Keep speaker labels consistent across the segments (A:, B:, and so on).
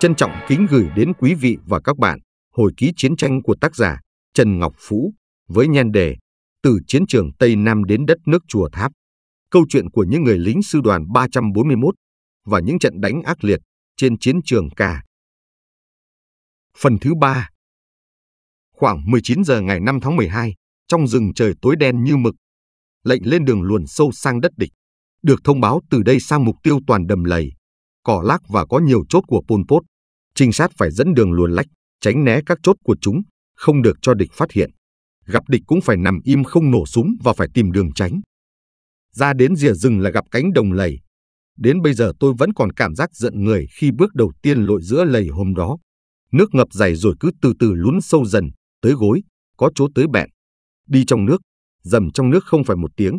A: Trân trọng kính gửi đến quý vị và các bạn hồi ký chiến tranh của tác giả Trần Ngọc Phú với nhan đề Từ chiến trường Tây Nam đến đất nước Chùa Tháp. Câu chuyện của những người lính sư đoàn 341 và những trận đánh ác liệt trên chiến trường cả. Phần thứ ba Khoảng 19 giờ ngày 5 tháng 12, trong rừng trời tối đen như mực, lệnh lên đường luồn sâu sang đất địch. Được thông báo từ đây sang mục tiêu toàn đầm lầy, cỏ lác và có nhiều chốt của Pol Pot trinh sát phải dẫn đường luồn lách, tránh né các chốt của chúng, không được cho địch phát hiện. Gặp địch cũng phải nằm im không nổ súng và phải tìm đường tránh. Ra đến rìa rừng là gặp cánh đồng lầy. Đến bây giờ tôi vẫn còn cảm giác giận người khi bước đầu tiên lội giữa lầy hôm đó. Nước ngập dày rồi cứ từ từ lún sâu dần, tới gối, có chỗ tới bẹn. Đi trong nước, dầm trong nước không phải một tiếng,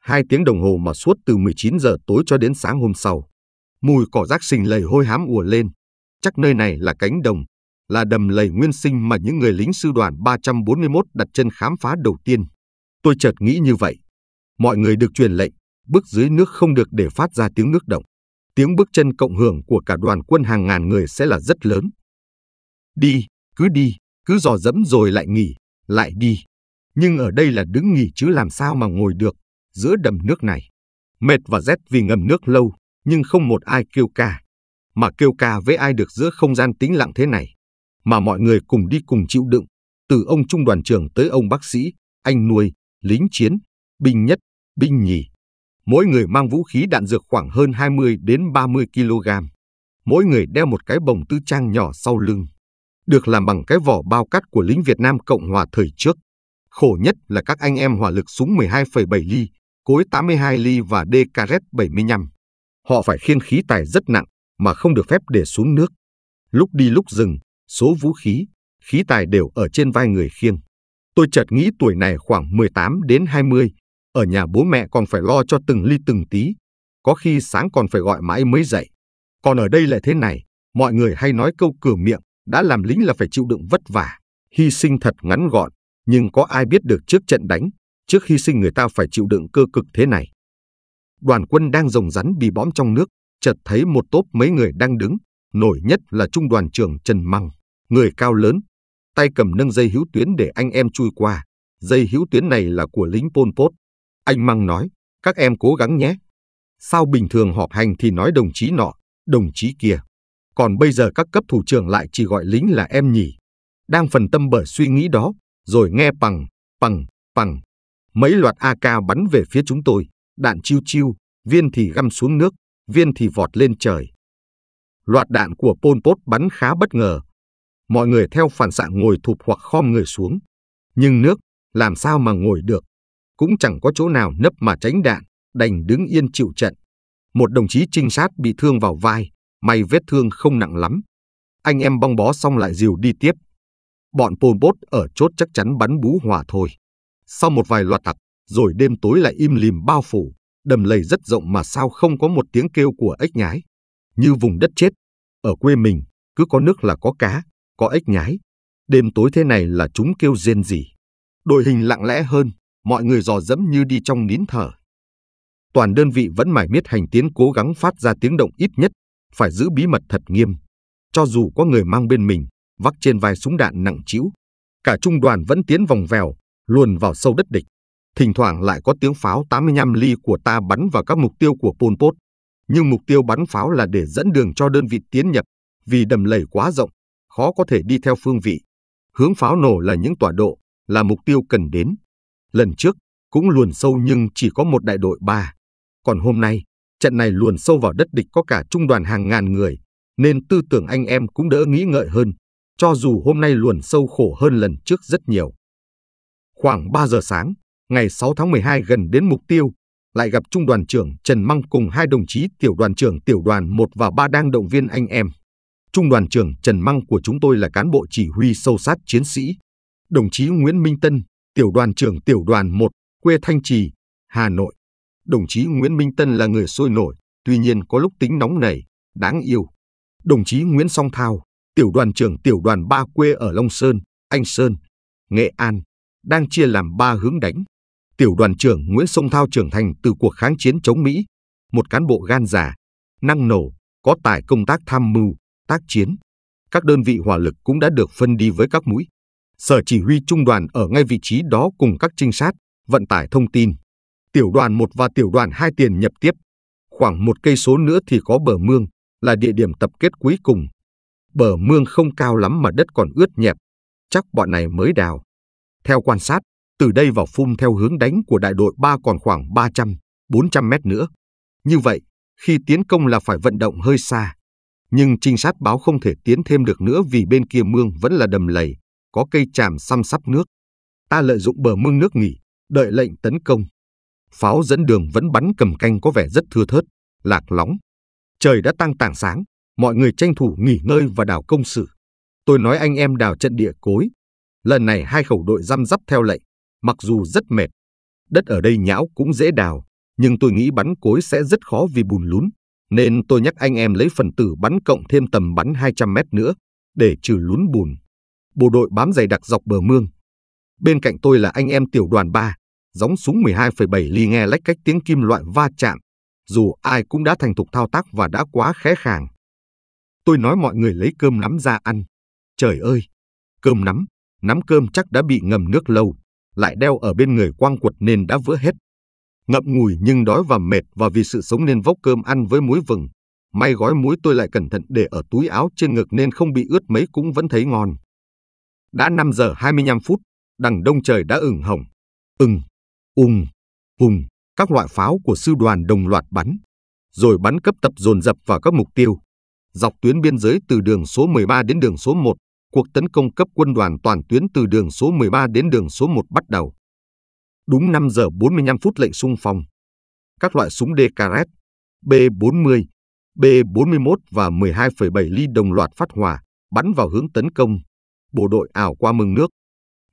A: hai tiếng đồng hồ mà suốt từ 19 giờ tối cho đến sáng hôm sau. Mùi cỏ rác xình lầy hôi hám ùa lên, chắc nơi này là cánh đồng, là đầm lầy nguyên sinh mà những người lính sư đoàn 341 đặt chân khám phá đầu tiên. Tôi chợt nghĩ như vậy. Mọi người được truyền lệnh, bước dưới nước không được để phát ra tiếng nước động. Tiếng bước chân cộng hưởng của cả đoàn quân hàng ngàn người sẽ là rất lớn. Đi, cứ đi, cứ dò dẫm rồi lại nghỉ, lại đi. Nhưng ở đây là đứng nghỉ chứ làm sao mà ngồi được, giữa đầm nước này. Mệt và rét vì ngầm nước lâu, nhưng không một ai kêu ca mà kêu ca với ai được giữa không gian tĩnh lặng thế này, mà mọi người cùng đi cùng chịu đựng, từ ông trung đoàn trưởng tới ông bác sĩ, anh nuôi, lính chiến, binh nhất, binh nhì. Mỗi người mang vũ khí đạn dược khoảng hơn 20 đến 30 kg. Mỗi người đeo một cái bồng tư trang nhỏ sau lưng, được làm bằng cái vỏ bao cát của lính Việt Nam Cộng Hòa thời trước. Khổ nhất là các anh em hỏa lực súng 12,7 ly, cối 82 ly và DKZ 75. Họ phải khiên khí tài rất nặng, mà không được phép để xuống nước. Lúc đi lúc dừng, số vũ khí, khí tài đều ở trên vai người khiêng. Tôi chợt nghĩ tuổi này khoảng 18 đến 20, ở nhà bố mẹ còn phải lo cho từng ly từng tí, có khi sáng còn phải gọi mãi mới dậy. Còn ở đây lại thế này, mọi người hay nói câu cửa miệng, đã làm lính là phải chịu đựng vất vả, hy sinh thật ngắn gọn, nhưng có ai biết được trước trận đánh, trước hy sinh người ta phải chịu đựng cơ cực thế này. Đoàn quân đang rồng rắn bị bõm trong nước, chợt thấy một tốp mấy người đang đứng, nổi nhất là trung đoàn trưởng Trần Măng, người cao lớn, tay cầm nâng dây hữu tuyến để anh em chui qua. Dây hữu tuyến này là của lính Pol Pot. Anh Măng nói, các em cố gắng nhé. Sao bình thường họp hành thì nói đồng chí nọ, đồng chí kia. Còn bây giờ các cấp thủ trưởng lại chỉ gọi lính là em nhỉ. Đang phần tâm bởi suy nghĩ đó, rồi nghe bằng, bằng, bằng. Mấy loạt AK bắn về phía chúng tôi, đạn chiêu chiêu, viên thì găm xuống nước, viên thì vọt lên trời. Loạt đạn của Pol Pot bắn khá bất ngờ. Mọi người theo phản xạ ngồi thụp hoặc khom người xuống. Nhưng nước, làm sao mà ngồi được? Cũng chẳng có chỗ nào nấp mà tránh đạn, đành đứng yên chịu trận. Một đồng chí trinh sát bị thương vào vai, may vết thương không nặng lắm. Anh em băng bó xong lại dìu đi tiếp. Bọn Pol Pot ở chốt chắc chắn bắn bú hòa thôi. Sau một vài loạt tặc, rồi đêm tối lại im lìm bao phủ đầm lầy rất rộng mà sao không có một tiếng kêu của ếch nhái. Như vùng đất chết, ở quê mình, cứ có nước là có cá, có ếch nhái. Đêm tối thế này là chúng kêu rên gì Đội hình lặng lẽ hơn, mọi người dò dẫm như đi trong nín thở. Toàn đơn vị vẫn mải miết hành tiến cố gắng phát ra tiếng động ít nhất, phải giữ bí mật thật nghiêm. Cho dù có người mang bên mình, vác trên vai súng đạn nặng trĩu, cả trung đoàn vẫn tiến vòng vèo, luồn vào sâu đất địch. Thỉnh thoảng lại có tiếng pháo 85 ly của ta bắn vào các mục tiêu của Pol Pot. Nhưng mục tiêu bắn pháo là để dẫn đường cho đơn vị tiến nhập, vì đầm lầy quá rộng, khó có thể đi theo phương vị. Hướng pháo nổ là những tọa độ, là mục tiêu cần đến. Lần trước, cũng luồn sâu nhưng chỉ có một đại đội ba. Còn hôm nay, trận này luồn sâu vào đất địch có cả trung đoàn hàng ngàn người, nên tư tưởng anh em cũng đỡ nghĩ ngợi hơn, cho dù hôm nay luồn sâu khổ hơn lần trước rất nhiều. Khoảng 3 giờ sáng, ngày 6 tháng 12 gần đến mục tiêu, lại gặp Trung đoàn trưởng Trần Măng cùng hai đồng chí tiểu đoàn trưởng tiểu đoàn 1 và 3 đang động viên anh em. Trung đoàn trưởng Trần Măng của chúng tôi là cán bộ chỉ huy sâu sát chiến sĩ. Đồng chí Nguyễn Minh Tân, tiểu đoàn trưởng tiểu đoàn 1, quê Thanh Trì, Hà Nội. Đồng chí Nguyễn Minh Tân là người sôi nổi, tuy nhiên có lúc tính nóng nảy, đáng yêu. Đồng chí Nguyễn Song Thao, tiểu đoàn trưởng tiểu đoàn 3 quê ở Long Sơn, Anh Sơn, Nghệ An, đang chia làm 3 hướng đánh tiểu đoàn trưởng Nguyễn Sông Thao trưởng thành từ cuộc kháng chiến chống Mỹ, một cán bộ gan giả, năng nổ, có tài công tác tham mưu, tác chiến. Các đơn vị hỏa lực cũng đã được phân đi với các mũi. Sở chỉ huy trung đoàn ở ngay vị trí đó cùng các trinh sát, vận tải thông tin. Tiểu đoàn 1 và tiểu đoàn 2 tiền nhập tiếp. Khoảng một cây số nữa thì có bờ mương, là địa điểm tập kết cuối cùng. Bờ mương không cao lắm mà đất còn ướt nhẹp, chắc bọn này mới đào. Theo quan sát, từ đây vào phun theo hướng đánh của đại đội 3 còn khoảng 300, 400 mét nữa. Như vậy, khi tiến công là phải vận động hơi xa. Nhưng trinh sát báo không thể tiến thêm được nữa vì bên kia mương vẫn là đầm lầy, có cây tràm xăm sắp nước. Ta lợi dụng bờ mương nước nghỉ, đợi lệnh tấn công. Pháo dẫn đường vẫn bắn cầm canh có vẻ rất thưa thớt, lạc lõng Trời đã tăng tảng sáng, mọi người tranh thủ nghỉ ngơi và đào công sự. Tôi nói anh em đào trận địa cối. Lần này hai khẩu đội răm rắp theo lệnh, Mặc dù rất mệt, đất ở đây nhão cũng dễ đào, nhưng tôi nghĩ bắn cối sẽ rất khó vì bùn lún, nên tôi nhắc anh em lấy phần tử bắn cộng thêm tầm bắn 200 mét nữa để trừ lún bùn. Bộ đội bám dày đặc dọc bờ mương. Bên cạnh tôi là anh em tiểu đoàn 3, gióng súng 12,7 ly nghe lách cách tiếng kim loại va chạm, dù ai cũng đã thành thục thao tác và đã quá khé khàng. Tôi nói mọi người lấy cơm nắm ra ăn. Trời ơi, cơm nắm, nắm cơm chắc đã bị ngầm nước lâu lại đeo ở bên người quang quật nên đã vỡ hết. Ngậm ngùi nhưng đói và mệt và vì sự sống nên vốc cơm ăn với muối vừng. May gói muối tôi lại cẩn thận để ở túi áo trên ngực nên không bị ướt mấy cũng vẫn thấy ngon. Đã 5 giờ 25 phút, đằng đông trời đã ửng hồng. Ừng, ung, hùng, các loại pháo của sư đoàn đồng loạt bắn. Rồi bắn cấp tập dồn dập vào các mục tiêu. Dọc tuyến biên giới từ đường số 13 đến đường số 1, cuộc tấn công cấp quân đoàn toàn tuyến từ đường số 13 đến đường số 1 bắt đầu. Đúng 5 giờ 45 phút lệnh sung phong. Các loại súng DKRS, B-40, B-41 và 12,7 ly đồng loạt phát hỏa, bắn vào hướng tấn công. Bộ đội ảo qua mương nước.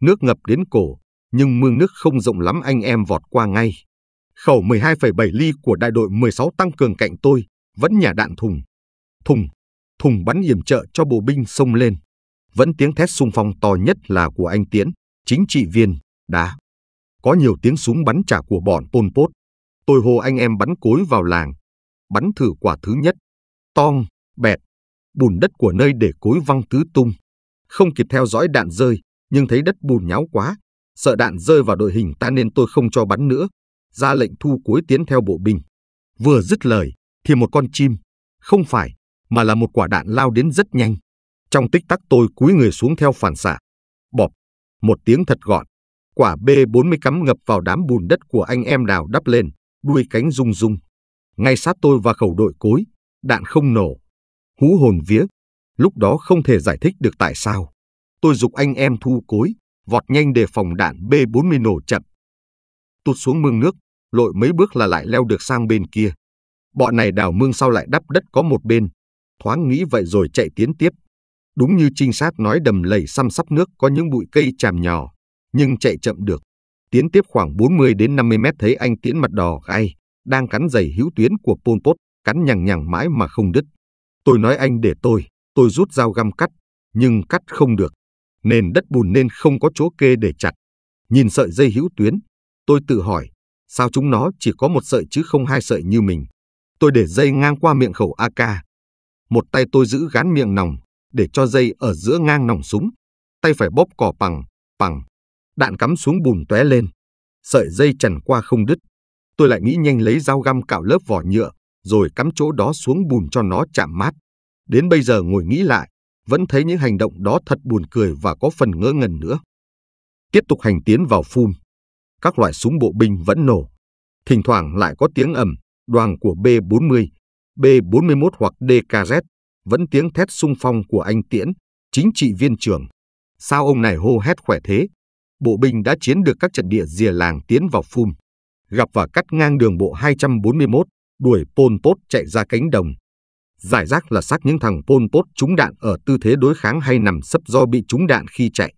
A: Nước ngập đến cổ, nhưng mương nước không rộng lắm anh em vọt qua ngay. Khẩu 12,7 ly của đại đội 16 tăng cường cạnh tôi, vẫn nhả đạn thùng. Thùng, thùng bắn yểm trợ cho bộ binh sông lên vẫn tiếng thét sung phong to nhất là của anh Tiễn, chính trị viên, đá. Có nhiều tiếng súng bắn trả của bọn Pol Pot. Tôi hô anh em bắn cối vào làng. Bắn thử quả thứ nhất. Tong, bẹt. Bùn đất của nơi để cối văng tứ tung. Không kịp theo dõi đạn rơi, nhưng thấy đất bùn nháo quá. Sợ đạn rơi vào đội hình ta nên tôi không cho bắn nữa. Ra lệnh thu cối tiến theo bộ binh. Vừa dứt lời, thì một con chim, không phải, mà là một quả đạn lao đến rất nhanh, trong tích tắc tôi cúi người xuống theo phản xạ. Bọp, một tiếng thật gọn. Quả B40 cắm ngập vào đám bùn đất của anh em đào đắp lên, đuôi cánh rung rung. Ngay sát tôi và khẩu đội cối, đạn không nổ. Hú hồn vía, lúc đó không thể giải thích được tại sao. Tôi dục anh em thu cối, vọt nhanh đề phòng đạn B40 nổ chậm. Tụt xuống mương nước, lội mấy bước là lại leo được sang bên kia. Bọn này đào mương sau lại đắp đất có một bên. Thoáng nghĩ vậy rồi chạy tiến tiếp. Đúng như trinh sát nói đầm lầy xăm sắp nước có những bụi cây tràm nhỏ, nhưng chạy chậm được. Tiến tiếp khoảng 40 đến 50 mét thấy anh Tiễn mặt đỏ gai, đang cắn giày hữu tuyến của Pol Pot, cắn nhằng nhằng mãi mà không đứt. Tôi nói anh để tôi, tôi rút dao găm cắt, nhưng cắt không được. Nền đất bùn nên không có chỗ kê để chặt. Nhìn sợi dây hữu tuyến, tôi tự hỏi, sao chúng nó chỉ có một sợi chứ không hai sợi như mình. Tôi để dây ngang qua miệng khẩu AK. Một tay tôi giữ gán miệng nòng, để cho dây ở giữa ngang nòng súng, tay phải bóp cò bằng, bằng. Đạn cắm xuống bùn tóe lên, sợi dây trần qua không đứt. Tôi lại nghĩ nhanh lấy dao găm cạo lớp vỏ nhựa, rồi cắm chỗ đó xuống bùn cho nó chạm mát. Đến bây giờ ngồi nghĩ lại, vẫn thấy những hành động đó thật buồn cười và có phần ngỡ ngần nữa. Tiếp tục hành tiến vào phun. Các loại súng bộ binh vẫn nổ. Thỉnh thoảng lại có tiếng ầm, đoàn của B-40, B-41 hoặc DKZ vẫn tiếng thét sung phong của anh Tiễn, chính trị viên trưởng. Sao ông này hô hét khỏe thế? Bộ binh đã chiến được các trận địa rìa làng tiến vào phun, gặp và cắt ngang đường bộ 241, đuổi Pol Pot chạy ra cánh đồng. Giải rác là xác những thằng Pol Pot trúng đạn ở tư thế đối kháng hay nằm sấp do bị trúng đạn khi chạy.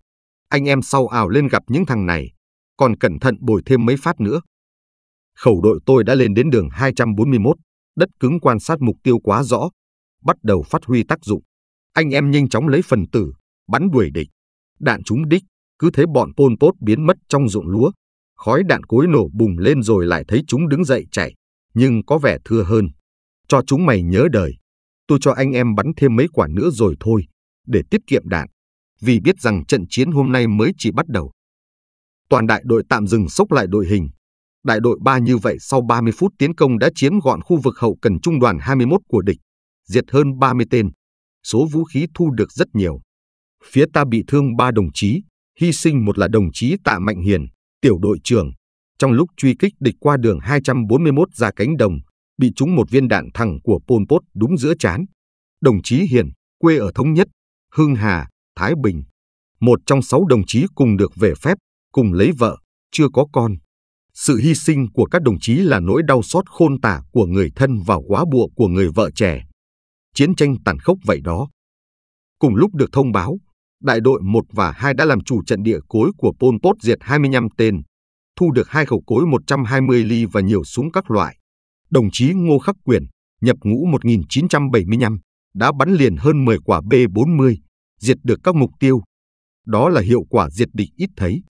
A: Anh em sau ảo lên gặp những thằng này, còn cẩn thận bồi thêm mấy phát nữa. Khẩu đội tôi đã lên đến đường 241, đất cứng quan sát mục tiêu quá rõ, bắt đầu phát huy tác dụng. Anh em nhanh chóng lấy phần tử, bắn đuổi địch. Đạn trúng đích, cứ thế bọn Pol Pot biến mất trong ruộng lúa. Khói đạn cối nổ bùng lên rồi lại thấy chúng đứng dậy chạy, nhưng có vẻ thưa hơn. Cho chúng mày nhớ đời. Tôi cho anh em bắn thêm mấy quả nữa rồi thôi, để tiết kiệm đạn. Vì biết rằng trận chiến hôm nay mới chỉ bắt đầu. Toàn đại đội tạm dừng sốc lại đội hình, đại đội 3 như vậy sau 30 phút tiến công đã chiếm gọn khu vực hậu cần trung đoàn 21 của địch diệt hơn 30 tên. Số vũ khí thu được rất nhiều. Phía ta bị thương 3 đồng chí, hy sinh một là đồng chí Tạ Mạnh Hiền, tiểu đội trưởng. Trong lúc truy kích địch qua đường 241 ra cánh đồng, bị trúng một viên đạn thẳng của Pol Pot đúng giữa chán. Đồng chí Hiền, quê ở Thống Nhất, Hưng Hà, Thái Bình. Một trong sáu đồng chí cùng được về phép, cùng lấy vợ, chưa có con. Sự hy sinh của các đồng chí là nỗi đau xót khôn tả của người thân và quá bụa của người vợ trẻ chiến tranh tàn khốc vậy đó. Cùng lúc được thông báo, đại đội 1 và 2 đã làm chủ trận địa cối của Pol Pot diệt 25 tên, thu được hai khẩu cối 120 ly và nhiều súng các loại. Đồng chí Ngô Khắc Quyền, nhập ngũ 1975, đã bắn liền hơn 10 quả B-40, diệt được các mục tiêu. Đó là hiệu quả diệt địch ít thấy.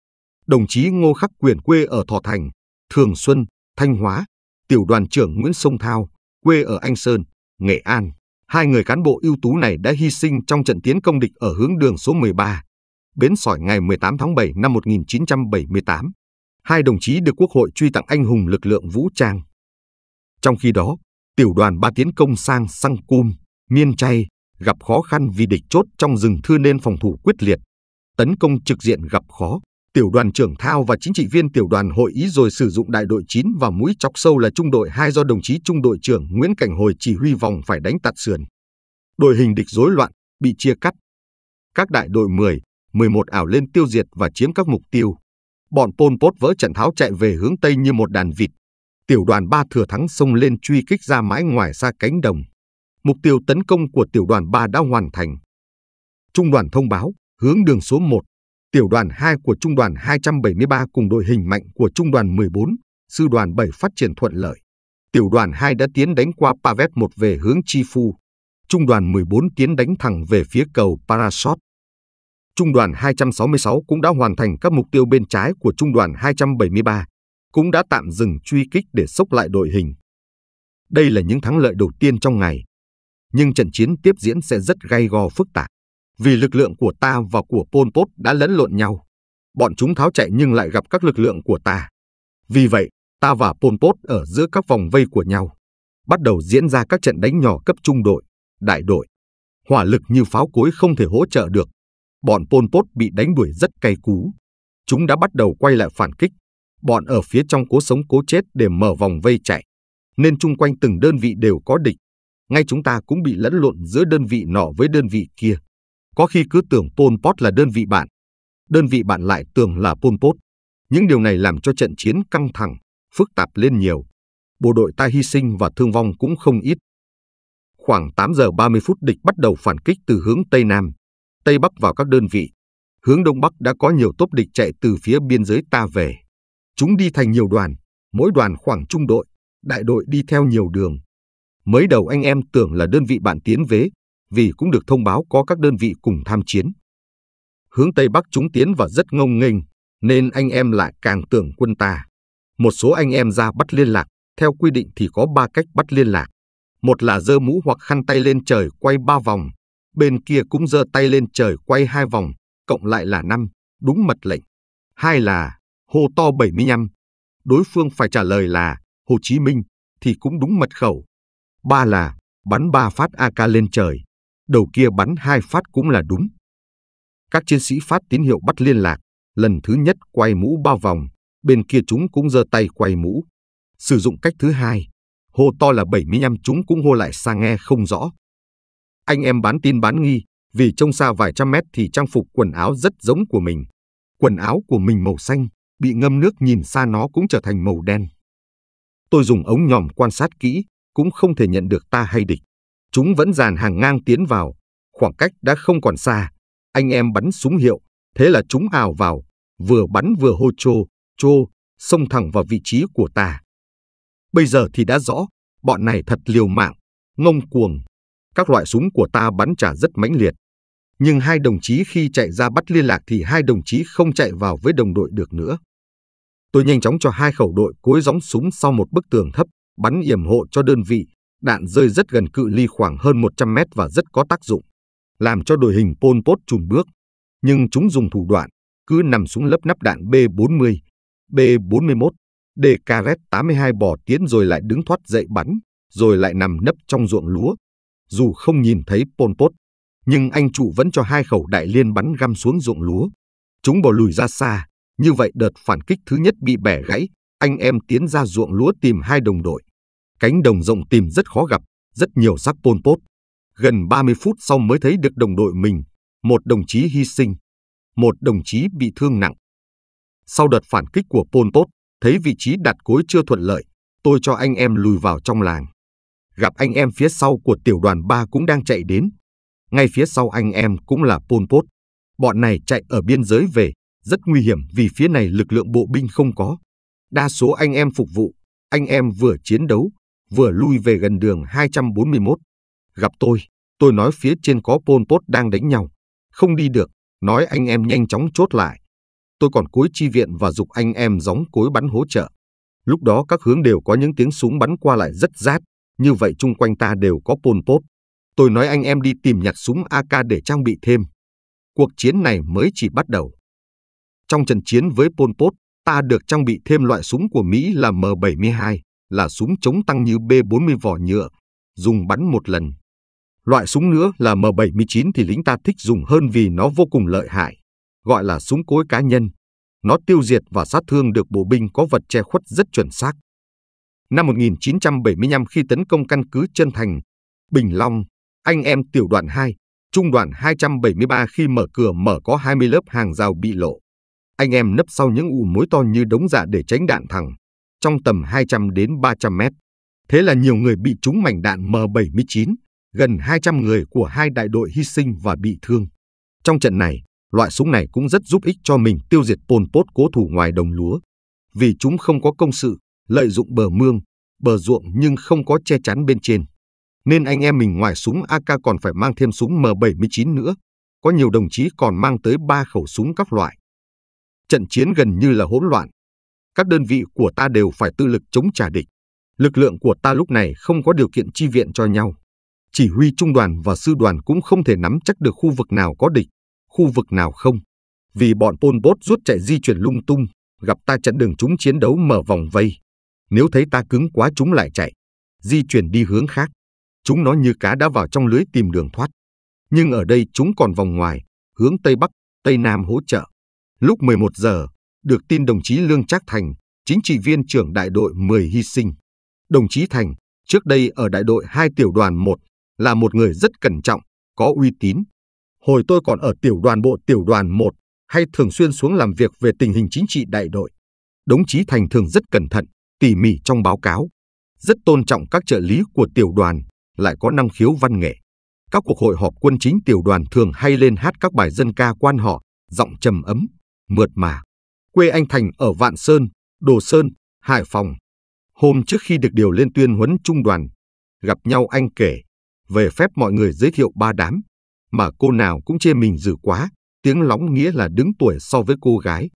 A: Đồng chí Ngô Khắc Quyền quê ở Thọ Thành, Thường Xuân, Thanh Hóa, tiểu đoàn trưởng Nguyễn Sông Thao, quê ở Anh Sơn, Nghệ An. Hai người cán bộ ưu tú này đã hy sinh trong trận tiến công địch ở hướng đường số 13, bến sỏi ngày 18 tháng 7 năm 1978. Hai đồng chí được Quốc hội truy tặng anh hùng lực lượng vũ trang. Trong khi đó, tiểu đoàn ba tiến công sang Sang Cum, Miên Chay gặp khó khăn vì địch chốt trong rừng thưa nên phòng thủ quyết liệt, tấn công trực diện gặp khó tiểu đoàn trưởng Thao và chính trị viên tiểu đoàn hội ý rồi sử dụng đại đội 9 và mũi chọc sâu là trung đội 2 do đồng chí trung đội trưởng Nguyễn Cảnh Hồi chỉ huy vòng phải đánh tạt sườn. Đội hình địch rối loạn, bị chia cắt. Các đại đội 10, 11 ảo lên tiêu diệt và chiếm các mục tiêu. Bọn Pol Pot vỡ trận tháo chạy về hướng Tây như một đàn vịt. Tiểu đoàn 3 thừa thắng xông lên truy kích ra mãi ngoài xa cánh đồng. Mục tiêu tấn công của tiểu đoàn 3 đã hoàn thành. Trung đoàn thông báo, hướng đường số 1 tiểu đoàn 2 của trung đoàn 273 cùng đội hình mạnh của trung đoàn 14, sư đoàn 7 phát triển thuận lợi. Tiểu đoàn 2 đã tiến đánh qua Pavet 1 về hướng Chi Phu. Trung đoàn 14 tiến đánh thẳng về phía cầu Parasot. Trung đoàn 266 cũng đã hoàn thành các mục tiêu bên trái của trung đoàn 273, cũng đã tạm dừng truy kích để sốc lại đội hình. Đây là những thắng lợi đầu tiên trong ngày, nhưng trận chiến tiếp diễn sẽ rất gay go phức tạp vì lực lượng của ta và của Pol Pot đã lẫn lộn nhau. Bọn chúng tháo chạy nhưng lại gặp các lực lượng của ta. Vì vậy, ta và Pol Pot ở giữa các vòng vây của nhau. Bắt đầu diễn ra các trận đánh nhỏ cấp trung đội, đại đội. Hỏa lực như pháo cối không thể hỗ trợ được. Bọn Pol Pot bị đánh đuổi rất cay cú. Chúng đã bắt đầu quay lại phản kích. Bọn ở phía trong cố sống cố chết để mở vòng vây chạy. Nên chung quanh từng đơn vị đều có địch. Ngay chúng ta cũng bị lẫn lộn giữa đơn vị nọ với đơn vị kia. Có khi cứ tưởng Pol Pot là đơn vị bạn, đơn vị bạn lại tưởng là Pol Pot. Những điều này làm cho trận chiến căng thẳng, phức tạp lên nhiều. Bộ đội ta hy sinh và thương vong cũng không ít. Khoảng 8 giờ 30 phút địch bắt đầu phản kích từ hướng Tây Nam, Tây Bắc vào các đơn vị. Hướng Đông Bắc đã có nhiều tốp địch chạy từ phía biên giới ta về. Chúng đi thành nhiều đoàn, mỗi đoàn khoảng trung đội, đại đội đi theo nhiều đường. Mới đầu anh em tưởng là đơn vị bạn tiến vế, vì cũng được thông báo có các đơn vị cùng tham chiến. Hướng Tây Bắc chúng tiến và rất ngông nghênh, nên anh em lại càng tưởng quân ta. Một số anh em ra bắt liên lạc, theo quy định thì có ba cách bắt liên lạc. Một là giơ mũ hoặc khăn tay lên trời quay ba vòng, bên kia cũng giơ tay lên trời quay hai vòng, cộng lại là năm, đúng mật lệnh. Hai là hô to 75. Đối phương phải trả lời là Hồ Chí Minh thì cũng đúng mật khẩu. Ba là bắn ba phát AK lên trời đầu kia bắn hai phát cũng là đúng. Các chiến sĩ phát tín hiệu bắt liên lạc, lần thứ nhất quay mũ bao vòng, bên kia chúng cũng giơ tay quay mũ. Sử dụng cách thứ hai, hô to là 75 chúng cũng hô lại xa nghe không rõ. Anh em bán tin bán nghi, vì trông xa vài trăm mét thì trang phục quần áo rất giống của mình. Quần áo của mình màu xanh, bị ngâm nước nhìn xa nó cũng trở thành màu đen. Tôi dùng ống nhòm quan sát kỹ, cũng không thể nhận được ta hay địch. Chúng vẫn dàn hàng ngang tiến vào, khoảng cách đã không còn xa. Anh em bắn súng hiệu, thế là chúng ào vào, vừa bắn vừa hô chô, chô, xông thẳng vào vị trí của ta. Bây giờ thì đã rõ, bọn này thật liều mạng, ngông cuồng. Các loại súng của ta bắn trả rất mãnh liệt. Nhưng hai đồng chí khi chạy ra bắt liên lạc thì hai đồng chí không chạy vào với đồng đội được nữa. Tôi nhanh chóng cho hai khẩu đội cối gióng súng sau một bức tường thấp, bắn yểm hộ cho đơn vị đạn rơi rất gần cự ly khoảng hơn 100 mét và rất có tác dụng, làm cho đội hình Pol Pot chùn bước. Nhưng chúng dùng thủ đoạn, cứ nằm xuống lớp nắp đạn B-40, B-41, DKR-82 bỏ tiến rồi lại đứng thoát dậy bắn, rồi lại nằm nấp trong ruộng lúa. Dù không nhìn thấy Pol Pot, nhưng anh trụ vẫn cho hai khẩu đại liên bắn găm xuống ruộng lúa. Chúng bỏ lùi ra xa, như vậy đợt phản kích thứ nhất bị bẻ gãy, anh em tiến ra ruộng lúa tìm hai đồng đội. Cánh đồng rộng tìm rất khó gặp, rất nhiều xác Pol Pot. Gần 30 phút sau mới thấy được đồng đội mình, một đồng chí hy sinh, một đồng chí bị thương nặng. Sau đợt phản kích của Pol Pot, thấy vị trí đặt cối chưa thuận lợi, tôi cho anh em lùi vào trong làng. Gặp anh em phía sau của tiểu đoàn 3 cũng đang chạy đến. Ngay phía sau anh em cũng là Pol Pot. Bọn này chạy ở biên giới về, rất nguy hiểm vì phía này lực lượng bộ binh không có. Đa số anh em phục vụ, anh em vừa chiến đấu, vừa lui về gần đường 241. Gặp tôi, tôi nói phía trên có Pol Pot đang đánh nhau. Không đi được, nói anh em nhanh chóng chốt lại. Tôi còn cối chi viện và dục anh em gióng cối bắn hỗ trợ. Lúc đó các hướng đều có những tiếng súng bắn qua lại rất rát, như vậy chung quanh ta đều có Pol Pot. Tôi nói anh em đi tìm nhặt súng AK để trang bị thêm. Cuộc chiến này mới chỉ bắt đầu. Trong trận chiến với Pol Pot, ta được trang bị thêm loại súng của Mỹ là M72 là súng chống tăng như B40 vỏ nhựa, dùng bắn một lần. Loại súng nữa là M79 thì lính ta thích dùng hơn vì nó vô cùng lợi hại, gọi là súng cối cá nhân. Nó tiêu diệt và sát thương được bộ binh có vật che khuất rất chuẩn xác. Năm 1975 khi tấn công căn cứ chân Thành, Bình Long, anh em tiểu đoàn 2, trung đoàn 273 khi mở cửa mở có 20 lớp hàng rào bị lộ. Anh em nấp sau những ụ mối to như đống dạ để tránh đạn thẳng trong tầm 200 đến 300 mét. Thế là nhiều người bị trúng mảnh đạn M79, gần 200 người của hai đại đội hy sinh và bị thương. Trong trận này, loại súng này cũng rất giúp ích cho mình tiêu diệt Pol Pot cố thủ ngoài đồng lúa, vì chúng không có công sự, lợi dụng bờ mương, bờ ruộng nhưng không có che chắn bên trên. Nên anh em mình ngoài súng AK còn phải mang thêm súng M79 nữa. Có nhiều đồng chí còn mang tới 3 khẩu súng các loại. Trận chiến gần như là hỗn loạn, các đơn vị của ta đều phải tự lực chống trả địch. Lực lượng của ta lúc này không có điều kiện chi viện cho nhau. Chỉ huy trung đoàn và sư đoàn cũng không thể nắm chắc được khu vực nào có địch, khu vực nào không. Vì bọn Pol Pot rút chạy di chuyển lung tung, gặp ta chặn đường chúng chiến đấu mở vòng vây. Nếu thấy ta cứng quá chúng lại chạy, di chuyển đi hướng khác. Chúng nó như cá đã vào trong lưới tìm đường thoát. Nhưng ở đây chúng còn vòng ngoài, hướng Tây Bắc, Tây Nam hỗ trợ. Lúc 11 giờ, được tin đồng chí Lương Trác Thành, chính trị viên trưởng đại đội 10 hy sinh. Đồng chí Thành, trước đây ở đại đội 2 tiểu đoàn 1, là một người rất cẩn trọng, có uy tín. Hồi tôi còn ở tiểu đoàn bộ tiểu đoàn 1, hay thường xuyên xuống làm việc về tình hình chính trị đại đội. Đồng chí Thành thường rất cẩn thận, tỉ mỉ trong báo cáo, rất tôn trọng các trợ lý của tiểu đoàn, lại có năng khiếu văn nghệ. Các cuộc hội họp quân chính tiểu đoàn thường hay lên hát các bài dân ca quan họ, giọng trầm ấm, mượt mà quê anh Thành ở Vạn Sơn, Đồ Sơn, Hải Phòng. Hôm trước khi được điều lên tuyên huấn trung đoàn, gặp nhau anh kể về phép mọi người giới thiệu ba đám, mà cô nào cũng chê mình dữ quá, tiếng lóng nghĩa là đứng tuổi so với cô gái.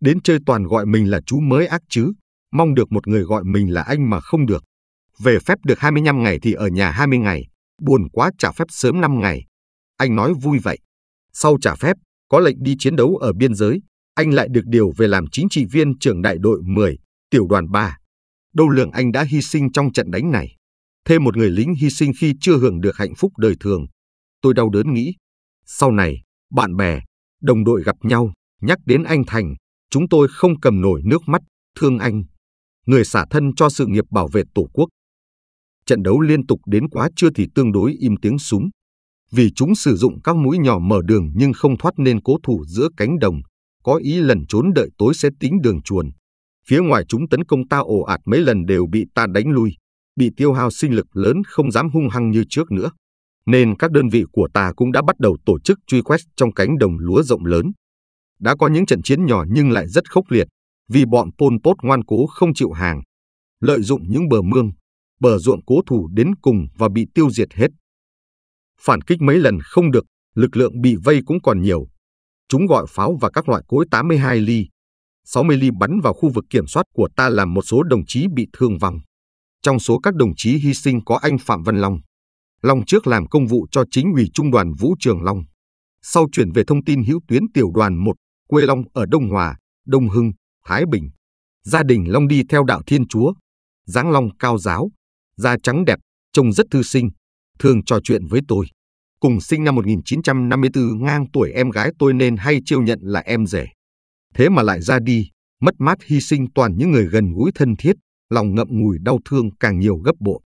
A: Đến chơi toàn gọi mình là chú mới ác chứ, mong được một người gọi mình là anh mà không được. Về phép được 25 ngày thì ở nhà 20 ngày, buồn quá trả phép sớm 5 ngày. Anh nói vui vậy. Sau trả phép, có lệnh đi chiến đấu ở biên giới, anh lại được điều về làm chính trị viên trưởng đại đội 10, tiểu đoàn 3. Đâu lượng anh đã hy sinh trong trận đánh này. Thêm một người lính hy sinh khi chưa hưởng được hạnh phúc đời thường. Tôi đau đớn nghĩ, sau này, bạn bè, đồng đội gặp nhau, nhắc đến anh Thành, chúng tôi không cầm nổi nước mắt, thương anh. Người xả thân cho sự nghiệp bảo vệ Tổ quốc. Trận đấu liên tục đến quá chưa thì tương đối im tiếng súng. Vì chúng sử dụng các mũi nhỏ mở đường nhưng không thoát nên cố thủ giữa cánh đồng, có ý lần trốn đợi tối sẽ tính đường chuồn. Phía ngoài chúng tấn công ta ồ ạt mấy lần đều bị ta đánh lui, bị tiêu hao sinh lực lớn không dám hung hăng như trước nữa. Nên các đơn vị của ta cũng đã bắt đầu tổ chức truy quét trong cánh đồng lúa rộng lớn. Đã có những trận chiến nhỏ nhưng lại rất khốc liệt, vì bọn Pol Pot ngoan cố không chịu hàng, lợi dụng những bờ mương, bờ ruộng cố thủ đến cùng và bị tiêu diệt hết. Phản kích mấy lần không được, lực lượng bị vây cũng còn nhiều, Chúng gọi pháo và các loại cối 82 ly, 60 ly bắn vào khu vực kiểm soát của ta làm một số đồng chí bị thương vong. Trong số các đồng chí hy sinh có anh Phạm Văn Long. Long trước làm công vụ cho chính ủy trung đoàn Vũ Trường Long. Sau chuyển về thông tin hữu tuyến tiểu đoàn 1, quê Long ở Đông Hòa, Đông Hưng, Thái Bình. Gia đình Long đi theo đạo Thiên Chúa. dáng Long cao giáo, da trắng đẹp, trông rất thư sinh, thường trò chuyện với tôi cùng sinh năm 1954 ngang tuổi em gái tôi nên hay chiêu nhận là em rể. Thế mà lại ra đi, mất mát hy sinh toàn những người gần gũi thân thiết, lòng ngậm ngùi đau thương càng nhiều gấp bội.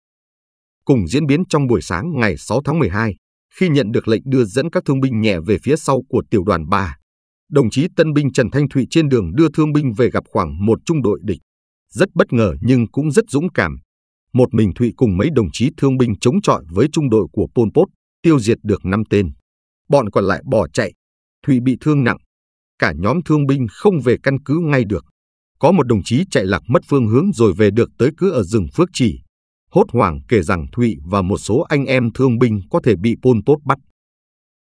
A: Cùng diễn biến trong buổi sáng ngày 6 tháng 12, khi nhận được lệnh đưa dẫn các thương binh nhẹ về phía sau của tiểu đoàn 3, đồng chí tân binh Trần Thanh Thụy trên đường đưa thương binh về gặp khoảng một trung đội địch. Rất bất ngờ nhưng cũng rất dũng cảm. Một mình Thụy cùng mấy đồng chí thương binh chống chọi với trung đội của Pol Pot tiêu diệt được năm tên. Bọn còn lại bỏ chạy, Thụy bị thương nặng. Cả nhóm thương binh không về căn cứ ngay được. Có một đồng chí chạy lạc mất phương hướng rồi về được tới cứ ở rừng Phước Chỉ. Hốt hoảng kể rằng Thụy và một số anh em thương binh có thể bị Pol Pot bắt.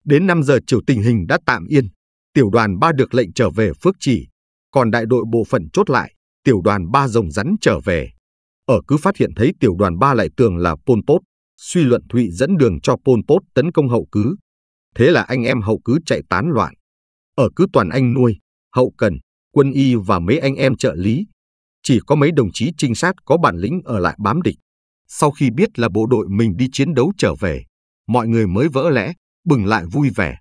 A: Đến 5 giờ chiều tình hình đã tạm yên. Tiểu đoàn 3 được lệnh trở về Phước Chỉ. Còn đại đội bộ phận chốt lại, tiểu đoàn 3 rồng rắn trở về. Ở cứ phát hiện thấy tiểu đoàn 3 lại tưởng là Pol Pot suy luận Thụy dẫn đường cho Pol Pot tấn công hậu cứ. Thế là anh em hậu cứ chạy tán loạn. Ở cứ toàn anh nuôi, hậu cần, quân y và mấy anh em trợ lý. Chỉ có mấy đồng chí trinh sát có bản lĩnh ở lại bám địch. Sau khi biết là bộ đội mình đi chiến đấu trở về, mọi người mới vỡ lẽ, bừng lại vui vẻ.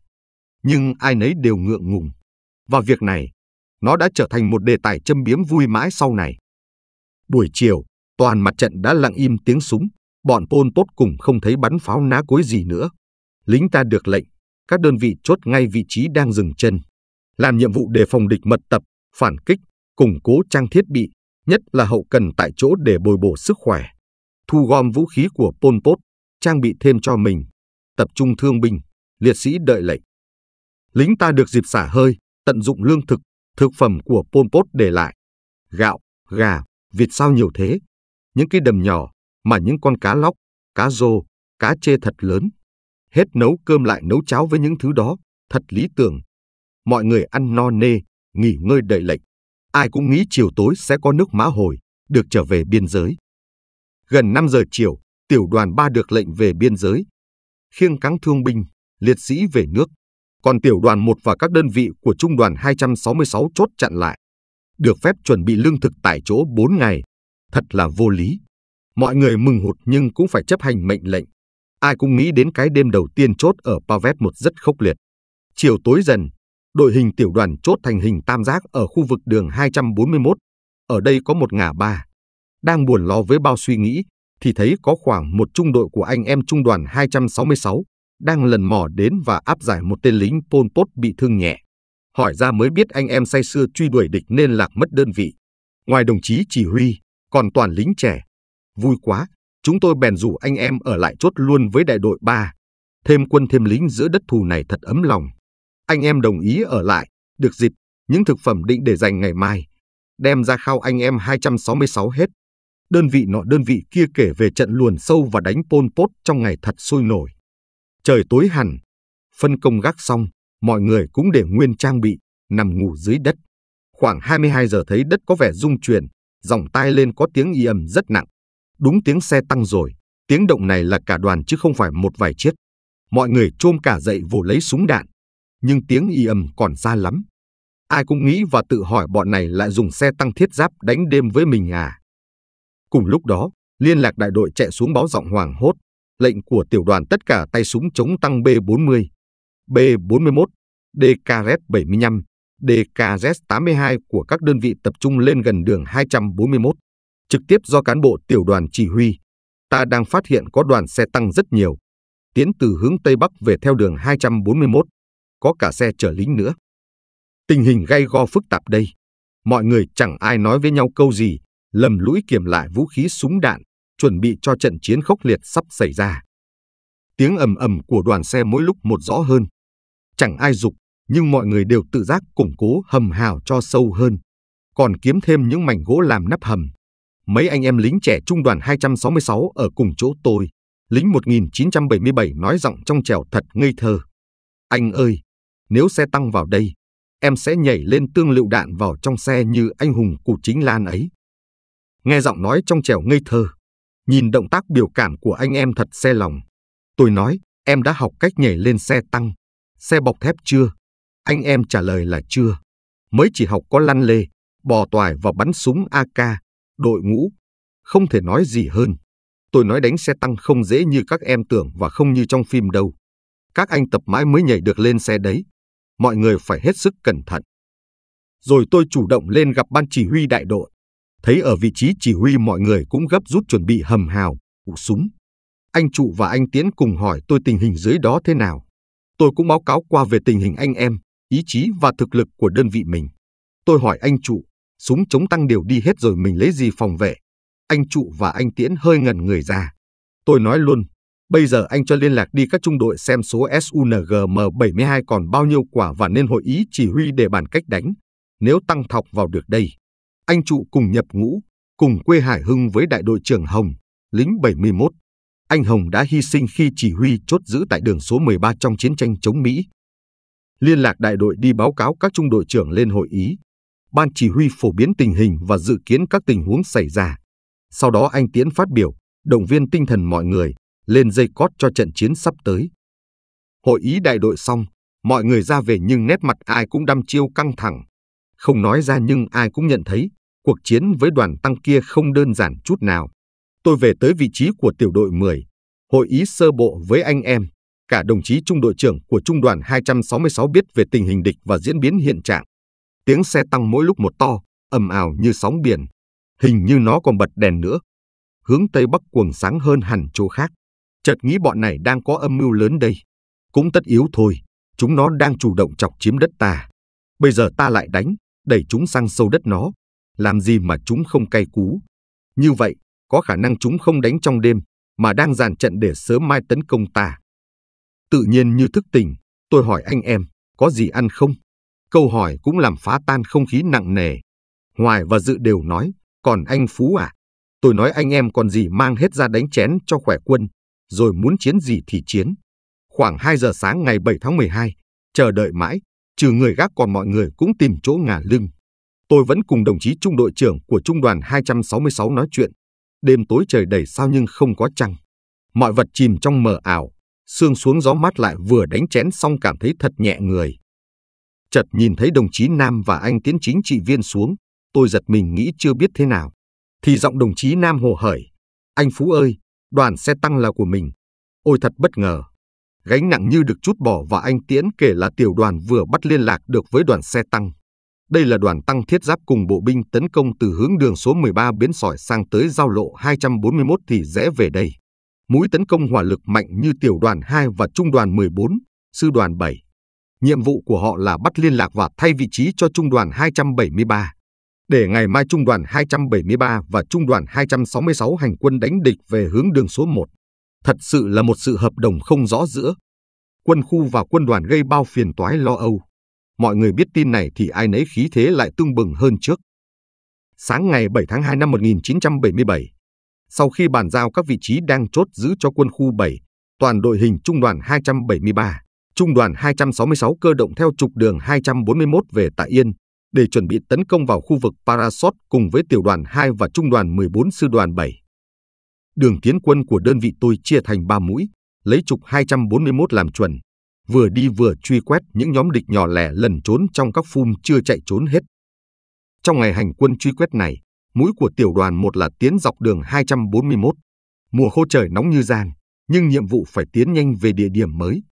A: Nhưng ai nấy đều ngượng ngùng. Và việc này, nó đã trở thành một đề tài châm biếm vui mãi sau này. Buổi chiều, toàn mặt trận đã lặng im tiếng súng, bọn Pol Pot cùng không thấy bắn pháo ná cuối gì nữa. Lính ta được lệnh, các đơn vị chốt ngay vị trí đang dừng chân, làm nhiệm vụ đề phòng địch mật tập, phản kích, củng cố trang thiết bị, nhất là hậu cần tại chỗ để bồi bổ sức khỏe, thu gom vũ khí của Pol Pot, trang bị thêm cho mình, tập trung thương binh, liệt sĩ đợi lệnh. Lính ta được dịp xả hơi, tận dụng lương thực, thực phẩm của Pol Pot để lại. Gạo, gà, vịt sao nhiều thế? Những cái đầm nhỏ, mà những con cá lóc, cá rô, cá chê thật lớn. Hết nấu cơm lại nấu cháo với những thứ đó, thật lý tưởng. Mọi người ăn no nê, nghỉ ngơi đầy lệnh. Ai cũng nghĩ chiều tối sẽ có nước mã hồi, được trở về biên giới. Gần 5 giờ chiều, tiểu đoàn 3 được lệnh về biên giới. Khiêng cáng thương binh, liệt sĩ về nước. Còn tiểu đoàn 1 và các đơn vị của trung đoàn 266 chốt chặn lại. Được phép chuẩn bị lương thực tại chỗ 4 ngày. Thật là vô lý mọi người mừng hụt nhưng cũng phải chấp hành mệnh lệnh. Ai cũng nghĩ đến cái đêm đầu tiên chốt ở Pavet một rất khốc liệt. Chiều tối dần, đội hình tiểu đoàn chốt thành hình tam giác ở khu vực đường 241. Ở đây có một ngã ba. Đang buồn lo với bao suy nghĩ, thì thấy có khoảng một trung đội của anh em trung đoàn 266 đang lần mò đến và áp giải một tên lính Pol Pot bị thương nhẹ. Hỏi ra mới biết anh em say sưa truy đuổi địch nên lạc mất đơn vị. Ngoài đồng chí chỉ huy, còn toàn lính trẻ, Vui quá, chúng tôi bèn rủ anh em ở lại chốt luôn với đại đội 3. Thêm quân thêm lính giữa đất thù này thật ấm lòng. Anh em đồng ý ở lại, được dịp, những thực phẩm định để dành ngày mai. Đem ra khao anh em 266 hết. Đơn vị nọ đơn vị kia kể về trận luồn sâu và đánh Pol Pot trong ngày thật sôi nổi. Trời tối hẳn, phân công gác xong, mọi người cũng để nguyên trang bị, nằm ngủ dưới đất. Khoảng 22 giờ thấy đất có vẻ rung chuyển, dòng tai lên có tiếng y âm rất nặng. Đúng tiếng xe tăng rồi, tiếng động này là cả đoàn chứ không phải một vài chiếc. Mọi người chôm cả dậy vồ lấy súng đạn, nhưng tiếng y âm còn xa lắm. Ai cũng nghĩ và tự hỏi bọn này lại dùng xe tăng thiết giáp đánh đêm với mình à. Cùng lúc đó, liên lạc đại đội chạy xuống báo giọng hoàng hốt, lệnh của tiểu đoàn tất cả tay súng chống tăng B-40, B-41, DKZ-75, DKZ-82 của các đơn vị tập trung lên gần đường 241 trực tiếp do cán bộ tiểu đoàn chỉ huy, ta đang phát hiện có đoàn xe tăng rất nhiều, tiến từ hướng Tây Bắc về theo đường 241, có cả xe chở lính nữa. Tình hình gay go phức tạp đây, mọi người chẳng ai nói với nhau câu gì, lầm lũi kiểm lại vũ khí súng đạn, chuẩn bị cho trận chiến khốc liệt sắp xảy ra. Tiếng ầm ầm của đoàn xe mỗi lúc một rõ hơn. Chẳng ai dục, nhưng mọi người đều tự giác củng cố hầm hào cho sâu hơn, còn kiếm thêm những mảnh gỗ làm nắp hầm, mấy anh em lính trẻ trung đoàn 266 ở cùng chỗ tôi, lính 1977 nói giọng trong trèo thật ngây thơ. Anh ơi, nếu xe tăng vào đây, em sẽ nhảy lên tương lựu đạn vào trong xe như anh hùng cụ chính lan ấy. Nghe giọng nói trong trèo ngây thơ, nhìn động tác biểu cảm của anh em thật xe lòng. Tôi nói, em đã học cách nhảy lên xe tăng, xe bọc thép chưa? Anh em trả lời là chưa. Mới chỉ học có lăn lê, bò toài và bắn súng AK, đội ngũ. Không thể nói gì hơn. Tôi nói đánh xe tăng không dễ như các em tưởng và không như trong phim đâu. Các anh tập mãi mới nhảy được lên xe đấy. Mọi người phải hết sức cẩn thận. Rồi tôi chủ động lên gặp ban chỉ huy đại đội. Thấy ở vị trí chỉ huy mọi người cũng gấp rút chuẩn bị hầm hào, ụ súng. Anh Trụ và anh Tiến cùng hỏi tôi tình hình dưới đó thế nào. Tôi cũng báo cáo qua về tình hình anh em, ý chí và thực lực của đơn vị mình. Tôi hỏi anh Trụ, súng chống tăng đều đi hết rồi mình lấy gì phòng vệ. Anh Trụ và anh Tiễn hơi ngẩn người ra. Tôi nói luôn, bây giờ anh cho liên lạc đi các trung đội xem số SUNGM72 còn bao nhiêu quả và nên hội ý chỉ huy để bàn cách đánh. Nếu tăng thọc vào được đây, anh Trụ cùng nhập ngũ, cùng quê Hải Hưng với đại đội trưởng Hồng, lính 71. Anh Hồng đã hy sinh khi chỉ huy chốt giữ tại đường số 13 trong chiến tranh chống Mỹ. Liên lạc đại đội đi báo cáo các trung đội trưởng lên hội ý ban chỉ huy phổ biến tình hình và dự kiến các tình huống xảy ra. Sau đó anh Tiến phát biểu, động viên tinh thần mọi người, lên dây cót cho trận chiến sắp tới. Hội ý đại đội xong, mọi người ra về nhưng nét mặt ai cũng đăm chiêu căng thẳng. Không nói ra nhưng ai cũng nhận thấy, cuộc chiến với đoàn tăng kia không đơn giản chút nào. Tôi về tới vị trí của tiểu đội 10, hội ý sơ bộ với anh em, cả đồng chí trung đội trưởng của trung đoàn 266 biết về tình hình địch và diễn biến hiện trạng. Tiếng xe tăng mỗi lúc một to, ầm ào như sóng biển. Hình như nó còn bật đèn nữa. Hướng Tây Bắc cuồng sáng hơn hẳn chỗ khác. Chợt nghĩ bọn này đang có âm mưu lớn đây. Cũng tất yếu thôi, chúng nó đang chủ động chọc chiếm đất ta. Bây giờ ta lại đánh, đẩy chúng sang sâu đất nó. Làm gì mà chúng không cay cú. Như vậy, có khả năng chúng không đánh trong đêm, mà đang dàn trận để sớm mai tấn công ta. Tự nhiên như thức tỉnh, tôi hỏi anh em, có gì ăn không? câu hỏi cũng làm phá tan không khí nặng nề. Hoài và Dự đều nói, còn anh Phú à, tôi nói anh em còn gì mang hết ra đánh chén cho khỏe quân, rồi muốn chiến gì thì chiến. Khoảng 2 giờ sáng ngày 7 tháng 12, chờ đợi mãi, trừ người gác còn mọi người cũng tìm chỗ ngả lưng. Tôi vẫn cùng đồng chí trung đội trưởng của trung đoàn 266 nói chuyện. Đêm tối trời đầy sao nhưng không có trăng. Mọi vật chìm trong mờ ảo, sương xuống gió mát lại vừa đánh chén xong cảm thấy thật nhẹ người. Chợt nhìn thấy đồng chí Nam và anh tiến chính trị viên xuống, tôi giật mình nghĩ chưa biết thế nào. Thì giọng đồng chí Nam hồ hởi. Anh Phú ơi, đoàn xe tăng là của mình. Ôi thật bất ngờ. Gánh nặng như được chút bỏ và anh Tiễn kể là tiểu đoàn vừa bắt liên lạc được với đoàn xe tăng. Đây là đoàn tăng thiết giáp cùng bộ binh tấn công từ hướng đường số 13 biến Sỏi sang tới giao lộ 241 thì rẽ về đây. Mũi tấn công hỏa lực mạnh như tiểu đoàn 2 và trung đoàn 14, sư đoàn 7 nhiệm vụ của họ là bắt liên lạc và thay vị trí cho Trung đoàn 273. Để ngày mai Trung đoàn 273 và Trung đoàn 266 hành quân đánh địch về hướng đường số 1. Thật sự là một sự hợp đồng không rõ giữa. Quân khu và quân đoàn gây bao phiền toái lo âu. Mọi người biết tin này thì ai nấy khí thế lại tương bừng hơn trước. Sáng ngày 7 tháng 2 năm 1977, sau khi bàn giao các vị trí đang chốt giữ cho quân khu 7, toàn đội hình trung đoàn 273, trung đoàn 266 cơ động theo trục đường 241 về Tạ Yên để chuẩn bị tấn công vào khu vực Parasot cùng với tiểu đoàn 2 và trung đoàn 14 sư đoàn 7. Đường tiến quân của đơn vị tôi chia thành 3 mũi, lấy trục 241 làm chuẩn, vừa đi vừa truy quét những nhóm địch nhỏ lẻ lần trốn trong các phum chưa chạy trốn hết. Trong ngày hành quân truy quét này, mũi của tiểu đoàn 1 là tiến dọc đường 241. Mùa khô trời nóng như gian, nhưng nhiệm vụ phải tiến nhanh về địa điểm mới,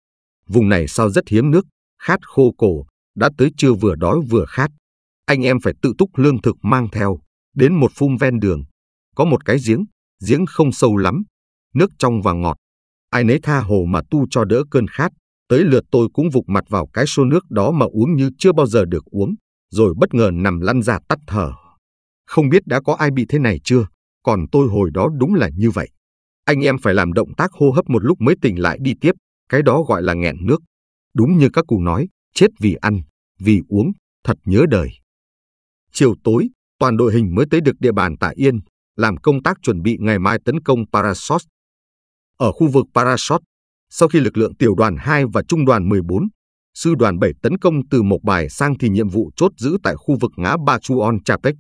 A: Vùng này sao rất hiếm nước, khát khô cổ, đã tới chưa vừa đói vừa khát. Anh em phải tự túc lương thực mang theo, đến một phun ven đường. Có một cái giếng, giếng không sâu lắm, nước trong và ngọt. Ai nấy tha hồ mà tu cho đỡ cơn khát. Tới lượt tôi cũng vụt mặt vào cái xô nước đó mà uống như chưa bao giờ được uống, rồi bất ngờ nằm lăn ra tắt thở. Không biết đã có ai bị thế này chưa, còn tôi hồi đó đúng là như vậy. Anh em phải làm động tác hô hấp một lúc mới tỉnh lại đi tiếp, cái đó gọi là nghẹn nước. Đúng như các cụ nói, chết vì ăn, vì uống, thật nhớ đời. Chiều tối, toàn đội hình mới tới được địa bàn Tả Yên, làm công tác chuẩn bị ngày mai tấn công Parasot. Ở khu vực Parasot, sau khi lực lượng tiểu đoàn 2 và trung đoàn 14, sư đoàn 7 tấn công từ mộc bài sang thì nhiệm vụ chốt giữ tại khu vực ngã Ba chu Chuon Chapek.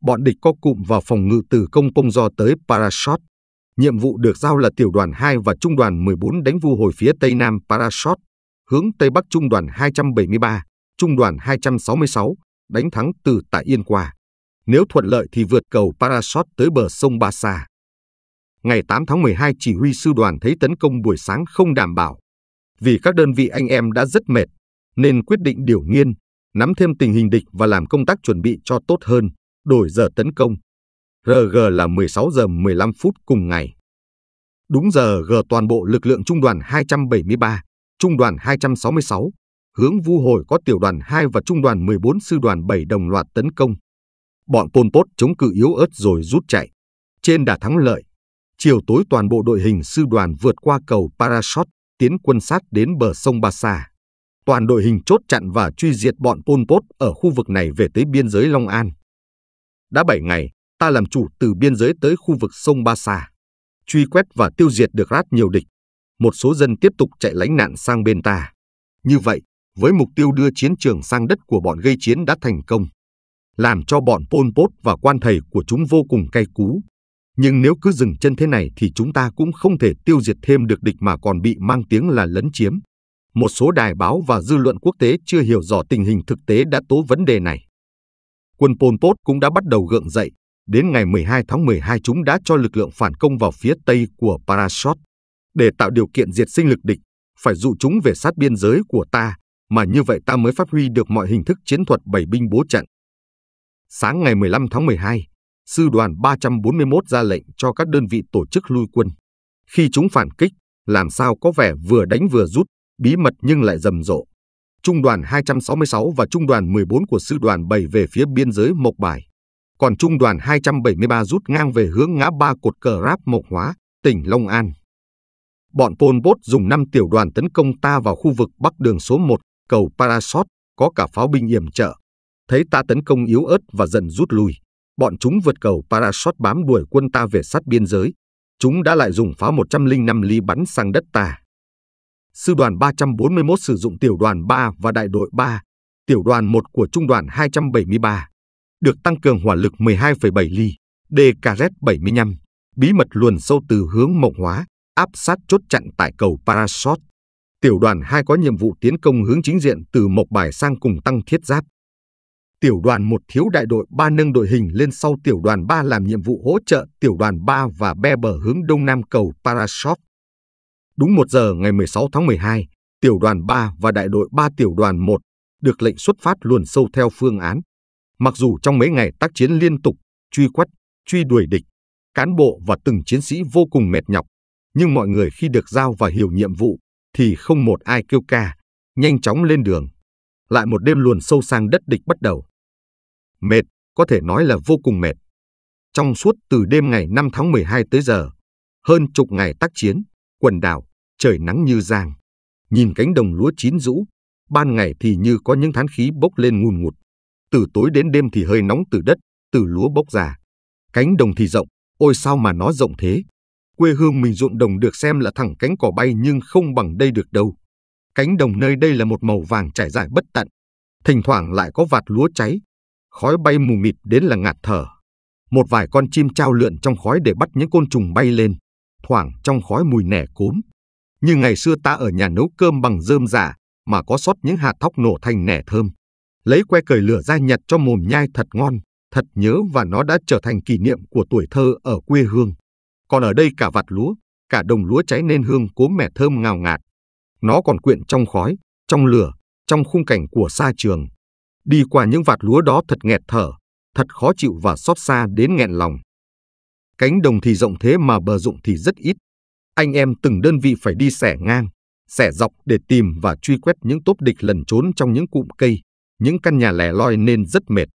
A: Bọn địch có cụm vào phòng ngự từ công công do tới Parasot. Nhiệm vụ được giao là tiểu đoàn 2 và trung đoàn 14 đánh vu hồi phía Tây Nam Parashot, hướng Tây Bắc trung đoàn 273, trung đoàn 266, đánh thắng từ tại Yên Qua. Nếu thuận lợi thì vượt cầu Parashot tới bờ sông Ba Sa. Ngày 8 tháng 12 chỉ huy sư đoàn thấy tấn công buổi sáng không đảm bảo. Vì các đơn vị anh em đã rất mệt, nên quyết định điều nghiên, nắm thêm tình hình địch và làm công tác chuẩn bị cho tốt hơn, đổi giờ tấn công. RG là 16 giờ 15 phút cùng ngày. Đúng giờ G toàn bộ lực lượng trung đoàn 273, trung đoàn 266, hướng vu hồi có tiểu đoàn 2 và trung đoàn 14 sư đoàn 7 đồng loạt tấn công. Bọn Pol Pot chống cự yếu ớt rồi rút chạy. Trên đà thắng lợi, chiều tối toàn bộ đội hình sư đoàn vượt qua cầu Parashot, tiến quân sát đến bờ sông Ba Sa. Toàn đội hình chốt chặn và truy diệt bọn Pol Pot ở khu vực này về tới biên giới Long An. Đã 7 ngày, ta làm chủ từ biên giới tới khu vực sông Ba Sa, truy quét và tiêu diệt được rát nhiều địch. Một số dân tiếp tục chạy lánh nạn sang bên ta. Như vậy, với mục tiêu đưa chiến trường sang đất của bọn gây chiến đã thành công, làm cho bọn Pol Pot và quan thầy của chúng vô cùng cay cú. Nhưng nếu cứ dừng chân thế này thì chúng ta cũng không thể tiêu diệt thêm được địch mà còn bị mang tiếng là lấn chiếm. Một số đài báo và dư luận quốc tế chưa hiểu rõ tình hình thực tế đã tố vấn đề này. Quân Pol Pot cũng đã bắt đầu gượng dậy, Đến ngày 12 tháng 12 chúng đã cho lực lượng phản công vào phía tây của Parashot. Để tạo điều kiện diệt sinh lực địch, phải dụ chúng về sát biên giới của ta, mà như vậy ta mới phát huy được mọi hình thức chiến thuật bảy binh bố trận. Sáng ngày 15 tháng 12, sư đoàn 341 ra lệnh cho các đơn vị tổ chức lui quân. Khi chúng phản kích, làm sao có vẻ vừa đánh vừa rút, bí mật nhưng lại rầm rộ. Trung đoàn 266 và trung đoàn 14 của sư đoàn 7 về phía biên giới Mộc Bài còn trung đoàn 273 rút ngang về hướng ngã ba cột cờ Ráp Mộc Hóa, tỉnh Long An. Bọn Pol Pot dùng 5 tiểu đoàn tấn công ta vào khu vực bắc đường số 1, cầu Parasot, có cả pháo binh yểm trợ. Thấy ta tấn công yếu ớt và dần rút lui, bọn chúng vượt cầu Parasot bám đuổi quân ta về sát biên giới. Chúng đã lại dùng pháo 105 ly bắn sang đất ta. Sư đoàn 341 sử dụng tiểu đoàn 3 và đại đội 3, tiểu đoàn 1 của trung đoàn 273 được tăng cường hỏa lực 12,7 ly, DKZ-75, bí mật luồn sâu từ hướng Mộng Hóa, áp sát chốt chặn tại cầu Parasot. Tiểu đoàn 2 có nhiệm vụ tiến công hướng chính diện từ Mộc Bài sang cùng tăng thiết giáp. Tiểu đoàn 1 thiếu đại đội 3 nâng đội hình lên sau tiểu đoàn 3 làm nhiệm vụ hỗ trợ tiểu đoàn 3 và be bờ hướng đông nam cầu Parasot. Đúng 1 giờ ngày 16 tháng 12, tiểu đoàn 3 và đại đội 3 tiểu đoàn 1 được lệnh xuất phát luồn sâu theo phương án Mặc dù trong mấy ngày tác chiến liên tục, truy quét, truy đuổi địch, cán bộ và từng chiến sĩ vô cùng mệt nhọc, nhưng mọi người khi được giao và hiểu nhiệm vụ thì không một ai kêu ca, nhanh chóng lên đường. Lại một đêm luồn sâu sang đất địch bắt đầu. Mệt, có thể nói là vô cùng mệt. Trong suốt từ đêm ngày 5 tháng 12 tới giờ, hơn chục ngày tác chiến, quần đảo, trời nắng như giang. Nhìn cánh đồng lúa chín rũ, ban ngày thì như có những thán khí bốc lên ngùn ngụt từ tối đến đêm thì hơi nóng từ đất, từ lúa bốc ra. Cánh đồng thì rộng, ôi sao mà nó rộng thế. Quê hương mình ruộng đồng được xem là thẳng cánh cỏ bay nhưng không bằng đây được đâu. Cánh đồng nơi đây là một màu vàng trải dài bất tận. Thỉnh thoảng lại có vạt lúa cháy, khói bay mù mịt đến là ngạt thở. Một vài con chim trao lượn trong khói để bắt những côn trùng bay lên, thoảng trong khói mùi nẻ cốm. Như ngày xưa ta ở nhà nấu cơm bằng dơm giả dạ mà có sót những hạt thóc nổ thành nẻ thơm lấy que cởi lửa ra nhặt cho mồm nhai thật ngon, thật nhớ và nó đã trở thành kỷ niệm của tuổi thơ ở quê hương. Còn ở đây cả vạt lúa, cả đồng lúa cháy nên hương cố mẻ thơm ngào ngạt. Nó còn quyện trong khói, trong lửa, trong khung cảnh của xa trường. Đi qua những vạt lúa đó thật nghẹt thở, thật khó chịu và xót xa đến nghẹn lòng. Cánh đồng thì rộng thế mà bờ ruộng thì rất ít. Anh em từng đơn vị phải đi xẻ ngang, xẻ dọc để tìm và truy quét những tốp địch lần trốn trong những cụm cây, những căn nhà lẻ loi nên rất mệt.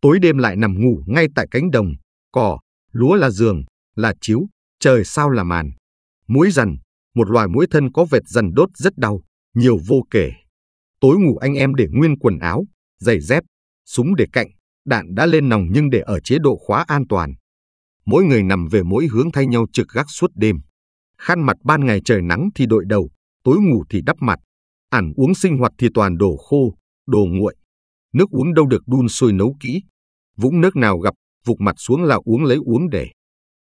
A: Tối đêm lại nằm ngủ ngay tại cánh đồng, cỏ, lúa là giường, là chiếu, trời sao là màn. Mũi rằn, một loài mũi thân có vệt rằn đốt rất đau, nhiều vô kể. Tối ngủ anh em để nguyên quần áo, giày dép, súng để cạnh, đạn đã lên nòng nhưng để ở chế độ khóa an toàn. Mỗi người nằm về mỗi hướng thay nhau trực gác suốt đêm. Khăn mặt ban ngày trời nắng thì đội đầu, tối ngủ thì đắp mặt. Ản uống sinh hoạt thì toàn đồ khô, đồ nguội nước uống đâu được đun sôi nấu kỹ. Vũng nước nào gặp, vụt mặt xuống là uống lấy uống để.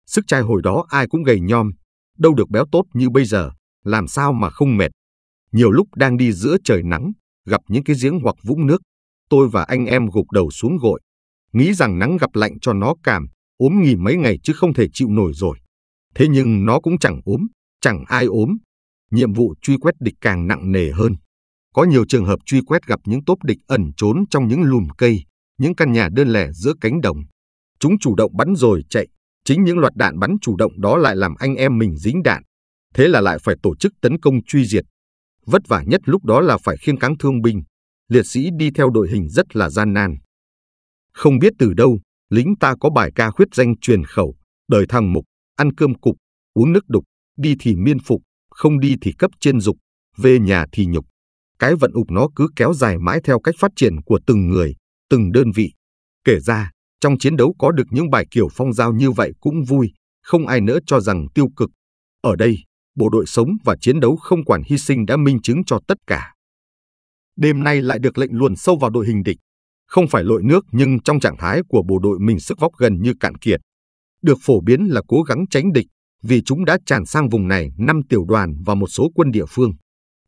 A: Sức trai hồi đó ai cũng gầy nhom, đâu được béo tốt như bây giờ, làm sao mà không mệt. Nhiều lúc đang đi giữa trời nắng, gặp những cái giếng hoặc vũng nước, tôi và anh em gục đầu xuống gội, nghĩ rằng nắng gặp lạnh cho nó cảm, ốm nghỉ mấy ngày chứ không thể chịu nổi rồi. Thế nhưng nó cũng chẳng ốm, chẳng ai ốm. Nhiệm vụ truy quét địch càng nặng nề hơn. Có nhiều trường hợp truy quét gặp những tốp địch ẩn trốn trong những lùm cây, những căn nhà đơn lẻ giữa cánh đồng. Chúng chủ động bắn rồi chạy, chính những loạt đạn bắn chủ động đó lại làm anh em mình dính đạn. Thế là lại phải tổ chức tấn công truy diệt. Vất vả nhất lúc đó là phải khiêng cáng thương binh, liệt sĩ đi theo đội hình rất là gian nan. Không biết từ đâu, lính ta có bài ca khuyết danh truyền khẩu, đời thằng mục, ăn cơm cục, uống nước đục, đi thì miên phục, không đi thì cấp trên dục, về nhà thì nhục cái vận ục nó cứ kéo dài mãi theo cách phát triển của từng người, từng đơn vị. Kể ra, trong chiến đấu có được những bài kiểu phong giao như vậy cũng vui, không ai nữa cho rằng tiêu cực. Ở đây, bộ đội sống và chiến đấu không quản hy sinh đã minh chứng cho tất cả. Đêm nay lại được lệnh luồn sâu vào đội hình địch. Không phải lội nước nhưng trong trạng thái của bộ đội mình sức vóc gần như cạn kiệt. Được phổ biến là cố gắng tránh địch vì chúng đã tràn sang vùng này 5 tiểu đoàn và một số quân địa phương.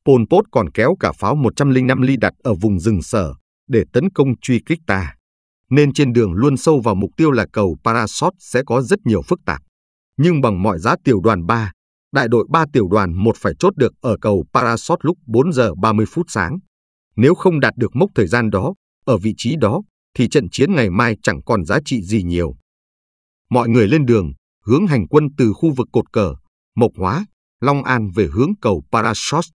A: Pol Pot còn kéo cả pháo 105 ly đặt ở vùng rừng sở để tấn công truy kích ta. Nên trên đường luôn sâu vào mục tiêu là cầu Parasot sẽ có rất nhiều phức tạp. Nhưng bằng mọi giá tiểu đoàn 3, đại đội 3 tiểu đoàn 1 phải chốt được ở cầu Parasot lúc 4 giờ 30 phút sáng. Nếu không đạt được mốc thời gian đó, ở vị trí đó, thì trận chiến ngày mai chẳng còn giá trị gì nhiều. Mọi người lên đường, hướng hành quân từ khu vực cột cờ, Mộc Hóa, Long An về hướng cầu Parasot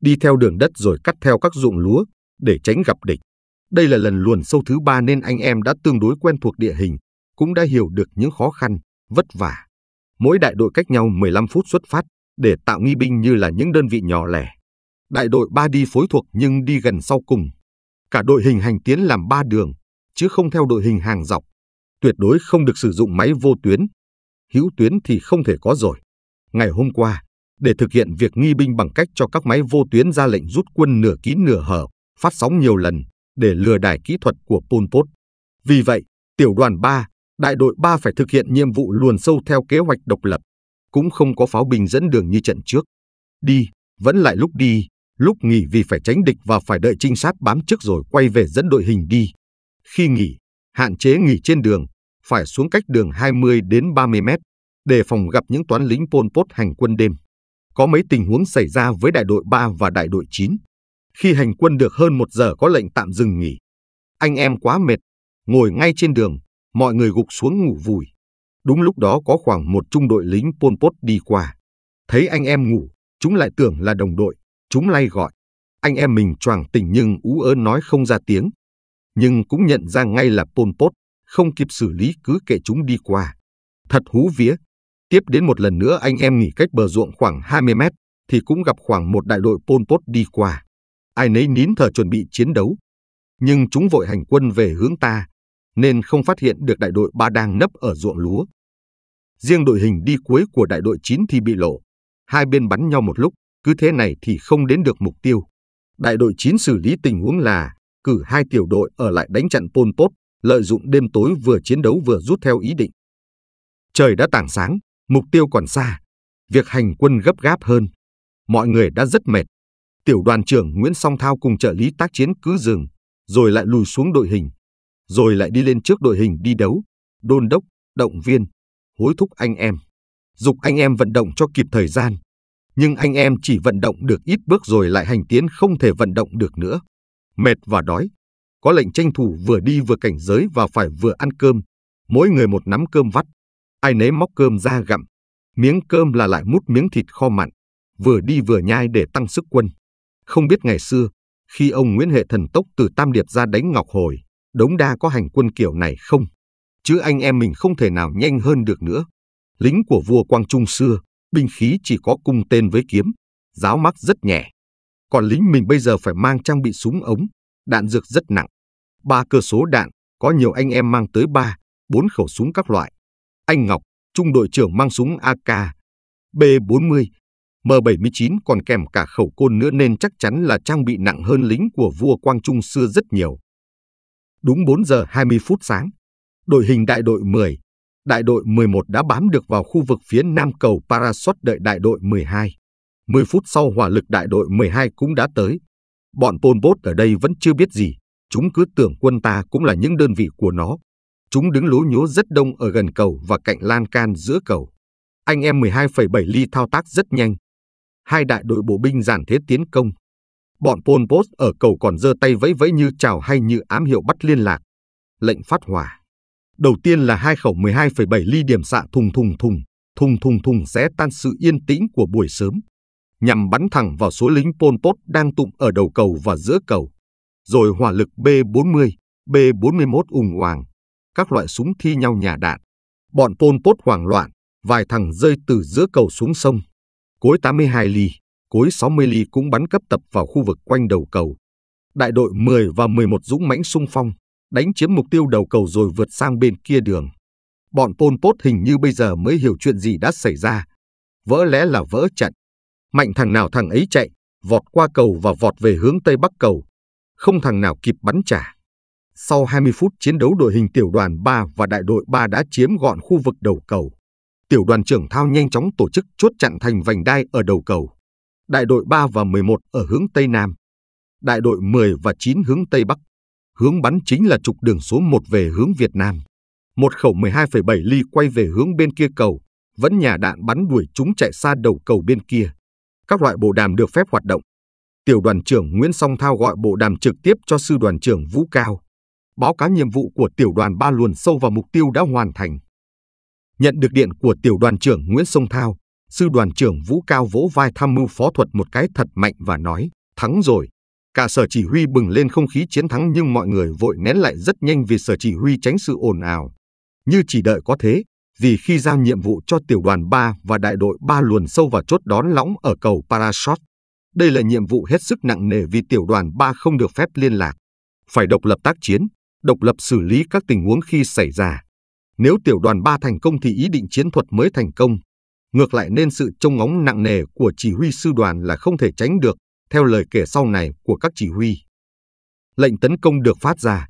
A: đi theo đường đất rồi cắt theo các ruộng lúa để tránh gặp địch. Đây là lần luồn sâu thứ ba nên anh em đã tương đối quen thuộc địa hình, cũng đã hiểu được những khó khăn, vất vả. Mỗi đại đội cách nhau 15 phút xuất phát để tạo nghi binh như là những đơn vị nhỏ lẻ. Đại đội 3 đi phối thuộc nhưng đi gần sau cùng. Cả đội hình hành tiến làm 3 đường, chứ không theo đội hình hàng dọc. Tuyệt đối không được sử dụng máy vô tuyến. Hữu tuyến thì không thể có rồi. Ngày hôm qua, để thực hiện việc nghi binh bằng cách cho các máy vô tuyến ra lệnh rút quân nửa kín nửa hở, phát sóng nhiều lần để lừa đảo kỹ thuật của Pol Pot. Vì vậy, tiểu đoàn 3, đại đội 3 phải thực hiện nhiệm vụ luồn sâu theo kế hoạch độc lập, cũng không có pháo binh dẫn đường như trận trước. Đi, vẫn lại lúc đi, lúc nghỉ vì phải tránh địch và phải đợi trinh sát bám trước rồi quay về dẫn đội hình đi. Khi nghỉ, hạn chế nghỉ trên đường, phải xuống cách đường 20 đến 30 mét để phòng gặp những toán lính Pol Pot hành quân đêm có mấy tình huống xảy ra với đại đội 3 và đại đội 9. Khi hành quân được hơn một giờ có lệnh tạm dừng nghỉ. Anh em quá mệt, ngồi ngay trên đường, mọi người gục xuống ngủ vùi. Đúng lúc đó có khoảng một trung đội lính Pol Pot đi qua. Thấy anh em ngủ, chúng lại tưởng là đồng đội, chúng lay gọi. Anh em mình choàng tỉnh nhưng ú ớ nói không ra tiếng. Nhưng cũng nhận ra ngay là Pol Pot, không kịp xử lý cứ kệ chúng đi qua. Thật hú vía, Tiếp đến một lần nữa anh em nghỉ cách bờ ruộng khoảng 20 mét thì cũng gặp khoảng một đại đội Pol Pot đi qua. Ai nấy nín thở chuẩn bị chiến đấu. Nhưng chúng vội hành quân về hướng ta, nên không phát hiện được đại đội ba đang nấp ở ruộng lúa. Riêng đội hình đi cuối của đại đội 9 thì bị lộ. Hai bên bắn nhau một lúc, cứ thế này thì không đến được mục tiêu. Đại đội 9 xử lý tình huống là cử hai tiểu đội ở lại đánh chặn Pol Pot, lợi dụng đêm tối vừa chiến đấu vừa rút theo ý định. Trời đã tảng sáng, Mục tiêu còn xa, việc hành quân gấp gáp hơn. Mọi người đã rất mệt. Tiểu đoàn trưởng Nguyễn Song Thao cùng trợ lý tác chiến cứ dừng, rồi lại lùi xuống đội hình, rồi lại đi lên trước đội hình đi đấu, đôn đốc, động viên, hối thúc anh em. Dục anh em vận động cho kịp thời gian. Nhưng anh em chỉ vận động được ít bước rồi lại hành tiến không thể vận động được nữa. Mệt và đói. Có lệnh tranh thủ vừa đi vừa cảnh giới và phải vừa ăn cơm. Mỗi người một nắm cơm vắt ai nấy móc cơm ra gặm. Miếng cơm là lại mút miếng thịt kho mặn, vừa đi vừa nhai để tăng sức quân. Không biết ngày xưa, khi ông Nguyễn Hệ Thần Tốc từ Tam Điệp ra đánh Ngọc Hồi, đống đa có hành quân kiểu này không? Chứ anh em mình không thể nào nhanh hơn được nữa. Lính của vua Quang Trung xưa, binh khí chỉ có cung tên với kiếm, giáo mắc rất nhẹ. Còn lính mình bây giờ phải mang trang bị súng ống, đạn dược rất nặng. Ba cơ số đạn, có nhiều anh em mang tới ba, bốn khẩu súng các loại. Anh Ngọc, trung đội trưởng mang súng AK, B40, M79 còn kèm cả khẩu côn nữa nên chắc chắn là trang bị nặng hơn lính của vua Quang Trung xưa rất nhiều. Đúng 4 giờ 20 phút sáng, đội hình đại đội 10, đại đội 11 đã bám được vào khu vực phía nam cầu Parasot đợi đại đội 12. 10 phút sau hỏa lực đại đội 12 cũng đã tới. Bọn Pol Pot ở đây vẫn chưa biết gì, chúng cứ tưởng quân ta cũng là những đơn vị của nó. Chúng đứng lố nhố rất đông ở gần cầu và cạnh lan can giữa cầu. Anh em 12,7 ly thao tác rất nhanh. Hai đại đội bộ binh giản thế tiến công. Bọn Pol Pot ở cầu còn giơ tay vẫy vẫy như chào hay như ám hiệu bắt liên lạc. Lệnh phát hỏa. Đầu tiên là hai khẩu 12,7 ly điểm xạ thùng thùng thùng, thùng thùng thùng xé tan sự yên tĩnh của buổi sớm nhằm bắn thẳng vào số lính Pol Pot đang tụng ở đầu cầu và giữa cầu. Rồi hỏa lực B-40, B-41 ủng hoàng các loại súng thi nhau nhà đạn. Bọn Pol Pot hoảng loạn, vài thằng rơi từ giữa cầu xuống sông. Cối 82 ly, cối 60 ly cũng bắn cấp tập vào khu vực quanh đầu cầu. Đại đội 10 và 11 dũng mãnh sung phong, đánh chiếm mục tiêu đầu cầu rồi vượt sang bên kia đường. Bọn Pol Pot hình như bây giờ mới hiểu chuyện gì đã xảy ra. Vỡ lẽ là vỡ trận. Mạnh thằng nào thằng ấy chạy, vọt qua cầu và vọt về hướng tây bắc cầu. Không thằng nào kịp bắn trả. Sau 20 phút chiến đấu đội hình tiểu đoàn 3 và đại đội 3 đã chiếm gọn khu vực đầu cầu. Tiểu đoàn trưởng Thao nhanh chóng tổ chức chốt chặn thành vành đai ở đầu cầu. Đại đội 3 và 11 ở hướng Tây Nam. Đại đội 10 và 9 hướng Tây Bắc. Hướng bắn chính là trục đường số 1 về hướng Việt Nam. Một khẩu 12,7 ly quay về hướng bên kia cầu, vẫn nhà đạn bắn đuổi chúng chạy xa đầu cầu bên kia. Các loại bộ đàm được phép hoạt động. Tiểu đoàn trưởng Nguyễn Song Thao gọi bộ đàm trực tiếp cho sư đoàn trưởng Vũ Cao báo cáo nhiệm vụ của tiểu đoàn ba luồn sâu vào mục tiêu đã hoàn thành. Nhận được điện của tiểu đoàn trưởng Nguyễn Sông Thao, sư đoàn trưởng Vũ Cao vỗ vai tham mưu phó thuật một cái thật mạnh và nói, thắng rồi. Cả sở chỉ huy bừng lên không khí chiến thắng nhưng mọi người vội nén lại rất nhanh vì sở chỉ huy tránh sự ồn ào. Như chỉ đợi có thế, vì khi giao nhiệm vụ cho tiểu đoàn 3 và đại đội 3 luồn sâu vào chốt đón lõng ở cầu Parashot, đây là nhiệm vụ hết sức nặng nề vì tiểu đoàn 3 không được phép liên lạc, phải độc lập tác chiến, độc lập xử lý các tình huống khi xảy ra. Nếu tiểu đoàn 3 thành công thì ý định chiến thuật mới thành công. Ngược lại nên sự trông ngóng nặng nề của chỉ huy sư đoàn là không thể tránh được, theo lời kể sau này của các chỉ huy. Lệnh tấn công được phát ra.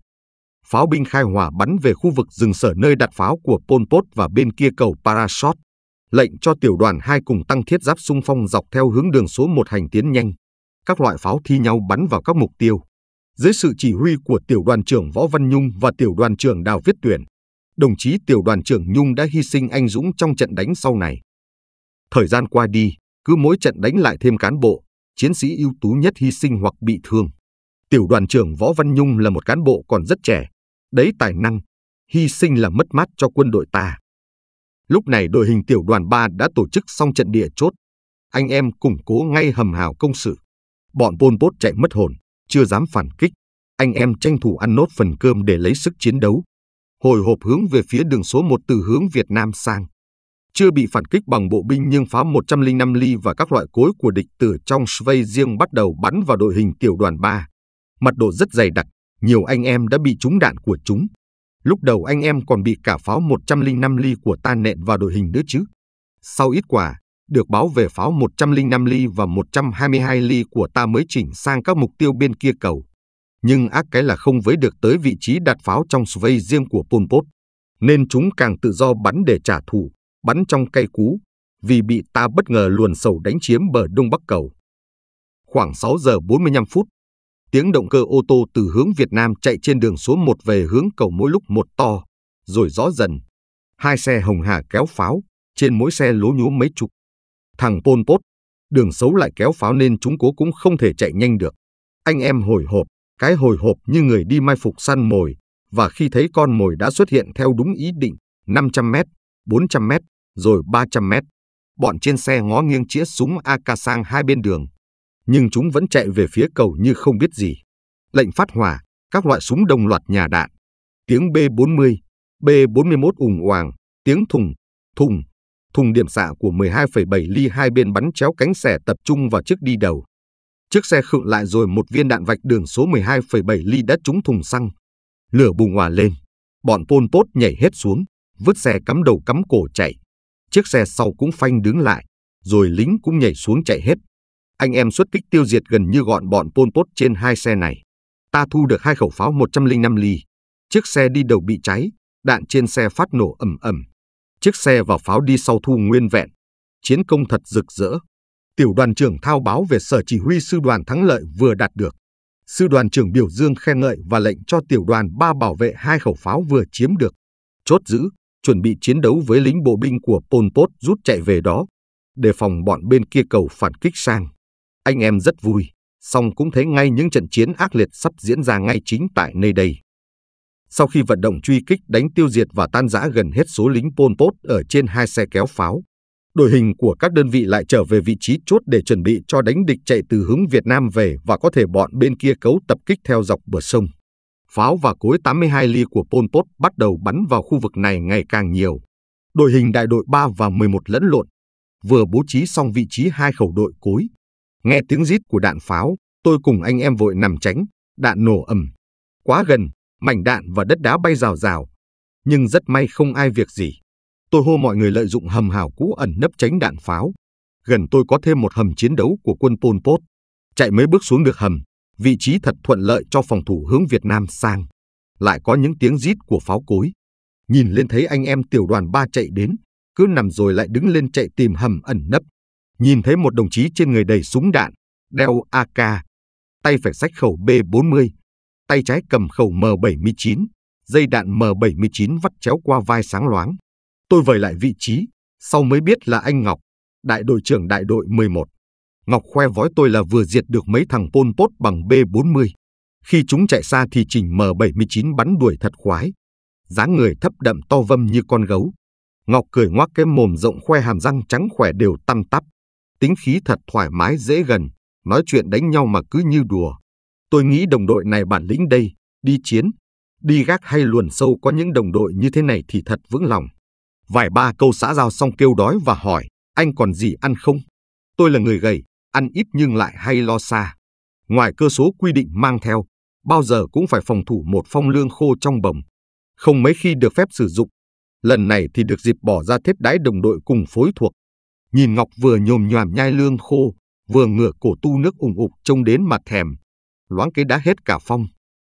A: Pháo binh khai hỏa bắn về khu vực rừng sở nơi đặt pháo của Pol Pot và bên kia cầu Parashot. Lệnh cho tiểu đoàn 2 cùng tăng thiết giáp xung phong dọc theo hướng đường số 1 hành tiến nhanh. Các loại pháo thi nhau bắn vào các mục tiêu dưới sự chỉ huy của tiểu đoàn trưởng Võ Văn Nhung và tiểu đoàn trưởng Đào Viết Tuyển, đồng chí tiểu đoàn trưởng Nhung đã hy sinh anh dũng trong trận đánh sau này. Thời gian qua đi, cứ mỗi trận đánh lại thêm cán bộ, chiến sĩ ưu tú nhất hy sinh hoặc bị thương. Tiểu đoàn trưởng Võ Văn Nhung là một cán bộ còn rất trẻ, đấy tài năng, hy sinh là mất mát cho quân đội ta. Lúc này đội hình tiểu đoàn 3 đã tổ chức xong trận địa chốt. Anh em củng cố ngay hầm hào công sự. Bọn bôn bốt chạy mất hồn chưa dám phản kích. Anh em tranh thủ ăn nốt phần cơm để lấy sức chiến đấu. Hồi hộp hướng về phía đường số 1 từ hướng Việt Nam sang. Chưa bị phản kích bằng bộ binh nhưng pháo 105 ly và các loại cối của địch từ trong Svay riêng bắt đầu bắn vào đội hình tiểu đoàn 3. Mặt độ rất dày đặc, nhiều anh em đã bị trúng đạn của chúng. Lúc đầu anh em còn bị cả pháo 105 ly của ta nện vào đội hình nữa chứ. Sau ít quả, được báo về pháo 105 ly và 122 ly của ta mới chỉnh sang các mục tiêu bên kia cầu. Nhưng ác cái là không với được tới vị trí đặt pháo trong sway riêng của Pol Pot, nên chúng càng tự do bắn để trả thù, bắn trong cây cú, vì bị ta bất ngờ luồn sầu đánh chiếm bờ đông bắc cầu. Khoảng 6 giờ 45 phút, tiếng động cơ ô tô từ hướng Việt Nam chạy trên đường số 1 về hướng cầu mỗi lúc một to, rồi rõ dần. Hai xe hồng hà kéo pháo, trên mỗi xe lố nhú mấy chục Thằng Pol Pot, đường xấu lại kéo pháo nên chúng cố cũng không thể chạy nhanh được. Anh em hồi hộp, cái hồi hộp như người đi mai phục săn mồi, và khi thấy con mồi đã xuất hiện theo đúng ý định, 500 mét, 400 mét, rồi 300 mét, bọn trên xe ngó nghiêng chĩa súng AK sang hai bên đường. Nhưng chúng vẫn chạy về phía cầu như không biết gì. Lệnh phát hỏa, các loại súng đồng loạt nhà đạn. Tiếng B-40, B-41 ủng oàng, tiếng thùng, thùng, thùng điểm xạ của 12,7 ly hai bên bắn chéo cánh xẻ tập trung vào chiếc đi đầu. Chiếc xe khựng lại rồi một viên đạn vạch đường số 12,7 ly đã trúng thùng xăng. Lửa bùng hòa lên, bọn Pol Pot nhảy hết xuống, vứt xe cắm đầu cắm cổ chạy. Chiếc xe sau cũng phanh đứng lại, rồi lính cũng nhảy xuống chạy hết. Anh em xuất kích tiêu diệt gần như gọn bọn Pol Pot trên hai xe này. Ta thu được hai khẩu pháo 105 ly. Chiếc xe đi đầu bị cháy, đạn trên xe phát nổ ầm ầm. Chiếc xe và pháo đi sau thu nguyên vẹn. Chiến công thật rực rỡ. Tiểu đoàn trưởng thao báo về sở chỉ huy sư đoàn thắng lợi vừa đạt được. Sư đoàn trưởng biểu dương khen ngợi và lệnh cho tiểu đoàn ba bảo vệ hai khẩu pháo vừa chiếm được. Chốt giữ, chuẩn bị chiến đấu với lính bộ binh của Pol Pot rút chạy về đó, đề phòng bọn bên kia cầu phản kích sang. Anh em rất vui, song cũng thấy ngay những trận chiến ác liệt sắp diễn ra ngay chính tại nơi đây sau khi vận động truy kích đánh tiêu diệt và tan rã gần hết số lính Pol Pot ở trên hai xe kéo pháo. Đội hình của các đơn vị lại trở về vị trí chốt để chuẩn bị cho đánh địch chạy từ hướng Việt Nam về và có thể bọn bên kia cấu tập kích theo dọc bờ sông. Pháo và cối 82 ly của Pol Pot bắt đầu bắn vào khu vực này ngày càng nhiều. Đội hình đại đội 3 và 11 lẫn lộn, vừa bố trí xong vị trí hai khẩu đội cối. Nghe tiếng rít của đạn pháo, tôi cùng anh em vội nằm tránh, đạn nổ ầm. Quá gần, mảnh đạn và đất đá bay rào rào. Nhưng rất may không ai việc gì. Tôi hô mọi người lợi dụng hầm hào cũ ẩn nấp tránh đạn pháo. Gần tôi có thêm một hầm chiến đấu của quân Pol Pot. Chạy mấy bước xuống được hầm, vị trí thật thuận lợi cho phòng thủ hướng Việt Nam sang. Lại có những tiếng rít của pháo cối. Nhìn lên thấy anh em tiểu đoàn ba chạy đến, cứ nằm rồi lại đứng lên chạy tìm hầm ẩn nấp. Nhìn thấy một đồng chí trên người đầy súng đạn, đeo AK, tay phải sách khẩu B40, tay trái cầm khẩu M79, dây đạn M79 vắt chéo qua vai sáng loáng. Tôi vời lại vị trí, sau mới biết là anh Ngọc, đại đội trưởng đại đội 11. Ngọc khoe vói tôi là vừa diệt được mấy thằng Pol Pot bằng B40. Khi chúng chạy xa thì chỉnh M79 bắn đuổi thật khoái. dáng người thấp đậm to vâm như con gấu. Ngọc cười ngoác cái mồm rộng khoe hàm răng trắng khỏe đều tăm tắp. Tính khí thật thoải mái dễ gần, nói chuyện đánh nhau mà cứ như đùa. Tôi nghĩ đồng đội này bản lĩnh đây, đi chiến, đi gác hay luồn sâu có những đồng đội như thế này thì thật vững lòng. Vài ba câu xã giao xong kêu đói và hỏi, anh còn gì ăn không? Tôi là người gầy, ăn ít nhưng lại hay lo xa. Ngoài cơ số quy định mang theo, bao giờ cũng phải phòng thủ một phong lương khô trong bồng. Không mấy khi được phép sử dụng. Lần này thì được dịp bỏ ra thết đái đồng đội cùng phối thuộc. Nhìn Ngọc vừa nhồm nhòm nhai lương khô, vừa ngửa cổ tu nước ủng ục trông đến mặt thèm loáng cái đã hết cả phong.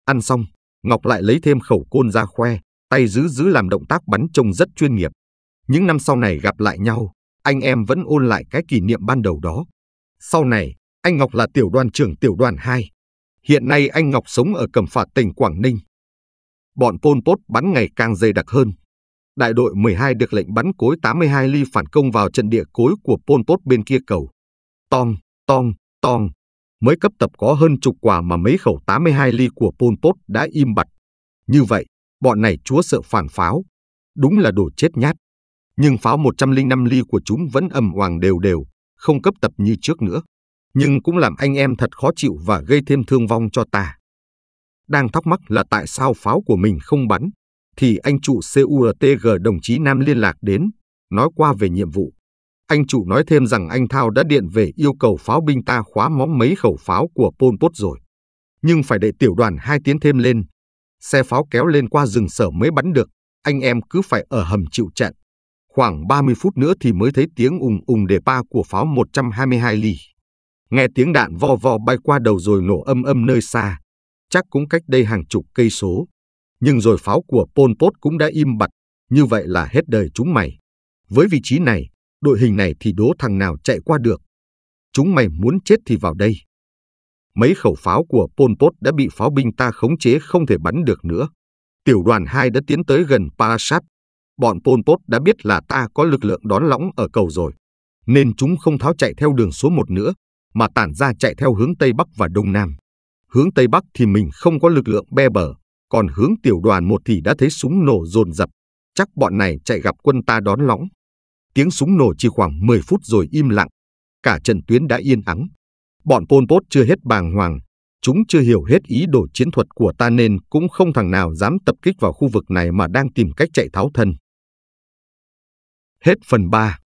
A: Ăn xong, Ngọc lại lấy thêm khẩu côn ra khoe, tay giữ giữ làm động tác bắn trông rất chuyên nghiệp. Những năm sau này gặp lại nhau, anh em vẫn ôn lại cái kỷ niệm ban đầu đó. Sau này, anh Ngọc là tiểu đoàn trưởng tiểu đoàn 2. Hiện nay anh Ngọc sống ở Cẩm Phả tỉnh Quảng Ninh. Bọn Pol Pot bắn ngày càng dày đặc hơn. Đại đội 12 được lệnh bắn cối 82 ly phản công vào trận địa cối của Pol Pot bên kia cầu. Tong, tong, tong, mới cấp tập có hơn chục quả mà mấy khẩu 82 ly của Pol Pot đã im bặt. Như vậy, bọn này chúa sợ phản pháo. Đúng là đồ chết nhát. Nhưng pháo 105 ly của chúng vẫn ầm hoàng đều đều, không cấp tập như trước nữa. Nhưng cũng làm anh em thật khó chịu và gây thêm thương vong cho ta. Đang thắc mắc là tại sao pháo của mình không bắn, thì anh trụ CURTG đồng chí Nam liên lạc đến, nói qua về nhiệm vụ. Anh chủ nói thêm rằng anh Thao đã điện về yêu cầu pháo binh ta khóa móm mấy khẩu pháo của Pol Pot rồi. Nhưng phải để tiểu đoàn hai tiến thêm lên. Xe pháo kéo lên qua rừng sở mới bắn được, anh em cứ phải ở hầm chịu trận. Khoảng 30 phút nữa thì mới thấy tiếng ùng ùng đề ba của pháo 122 ly. Nghe tiếng đạn vo vo bay qua đầu rồi nổ âm âm nơi xa. Chắc cũng cách đây hàng chục cây số. Nhưng rồi pháo của Pol Pot cũng đã im bặt. Như vậy là hết đời chúng mày. Với vị trí này, đội hình này thì đố thằng nào chạy qua được. Chúng mày muốn chết thì vào đây. Mấy khẩu pháo của Pol Pot đã bị pháo binh ta khống chế không thể bắn được nữa. Tiểu đoàn 2 đã tiến tới gần Parasat. Bọn Pol Pot đã biết là ta có lực lượng đón lõng ở cầu rồi. Nên chúng không tháo chạy theo đường số 1 nữa, mà tản ra chạy theo hướng Tây Bắc và Đông Nam. Hướng Tây Bắc thì mình không có lực lượng be bờ, còn hướng tiểu đoàn 1 thì đã thấy súng nổ dồn dập. Chắc bọn này chạy gặp quân ta đón lõng. Tiếng súng nổ chỉ khoảng 10 phút rồi im lặng. Cả trận tuyến đã yên ắng. Bọn Pol Pot chưa hết bàng hoàng. Chúng chưa hiểu hết ý đồ chiến thuật của ta nên cũng không thằng nào dám tập kích vào khu vực này mà đang tìm cách chạy tháo thân. Hết phần 3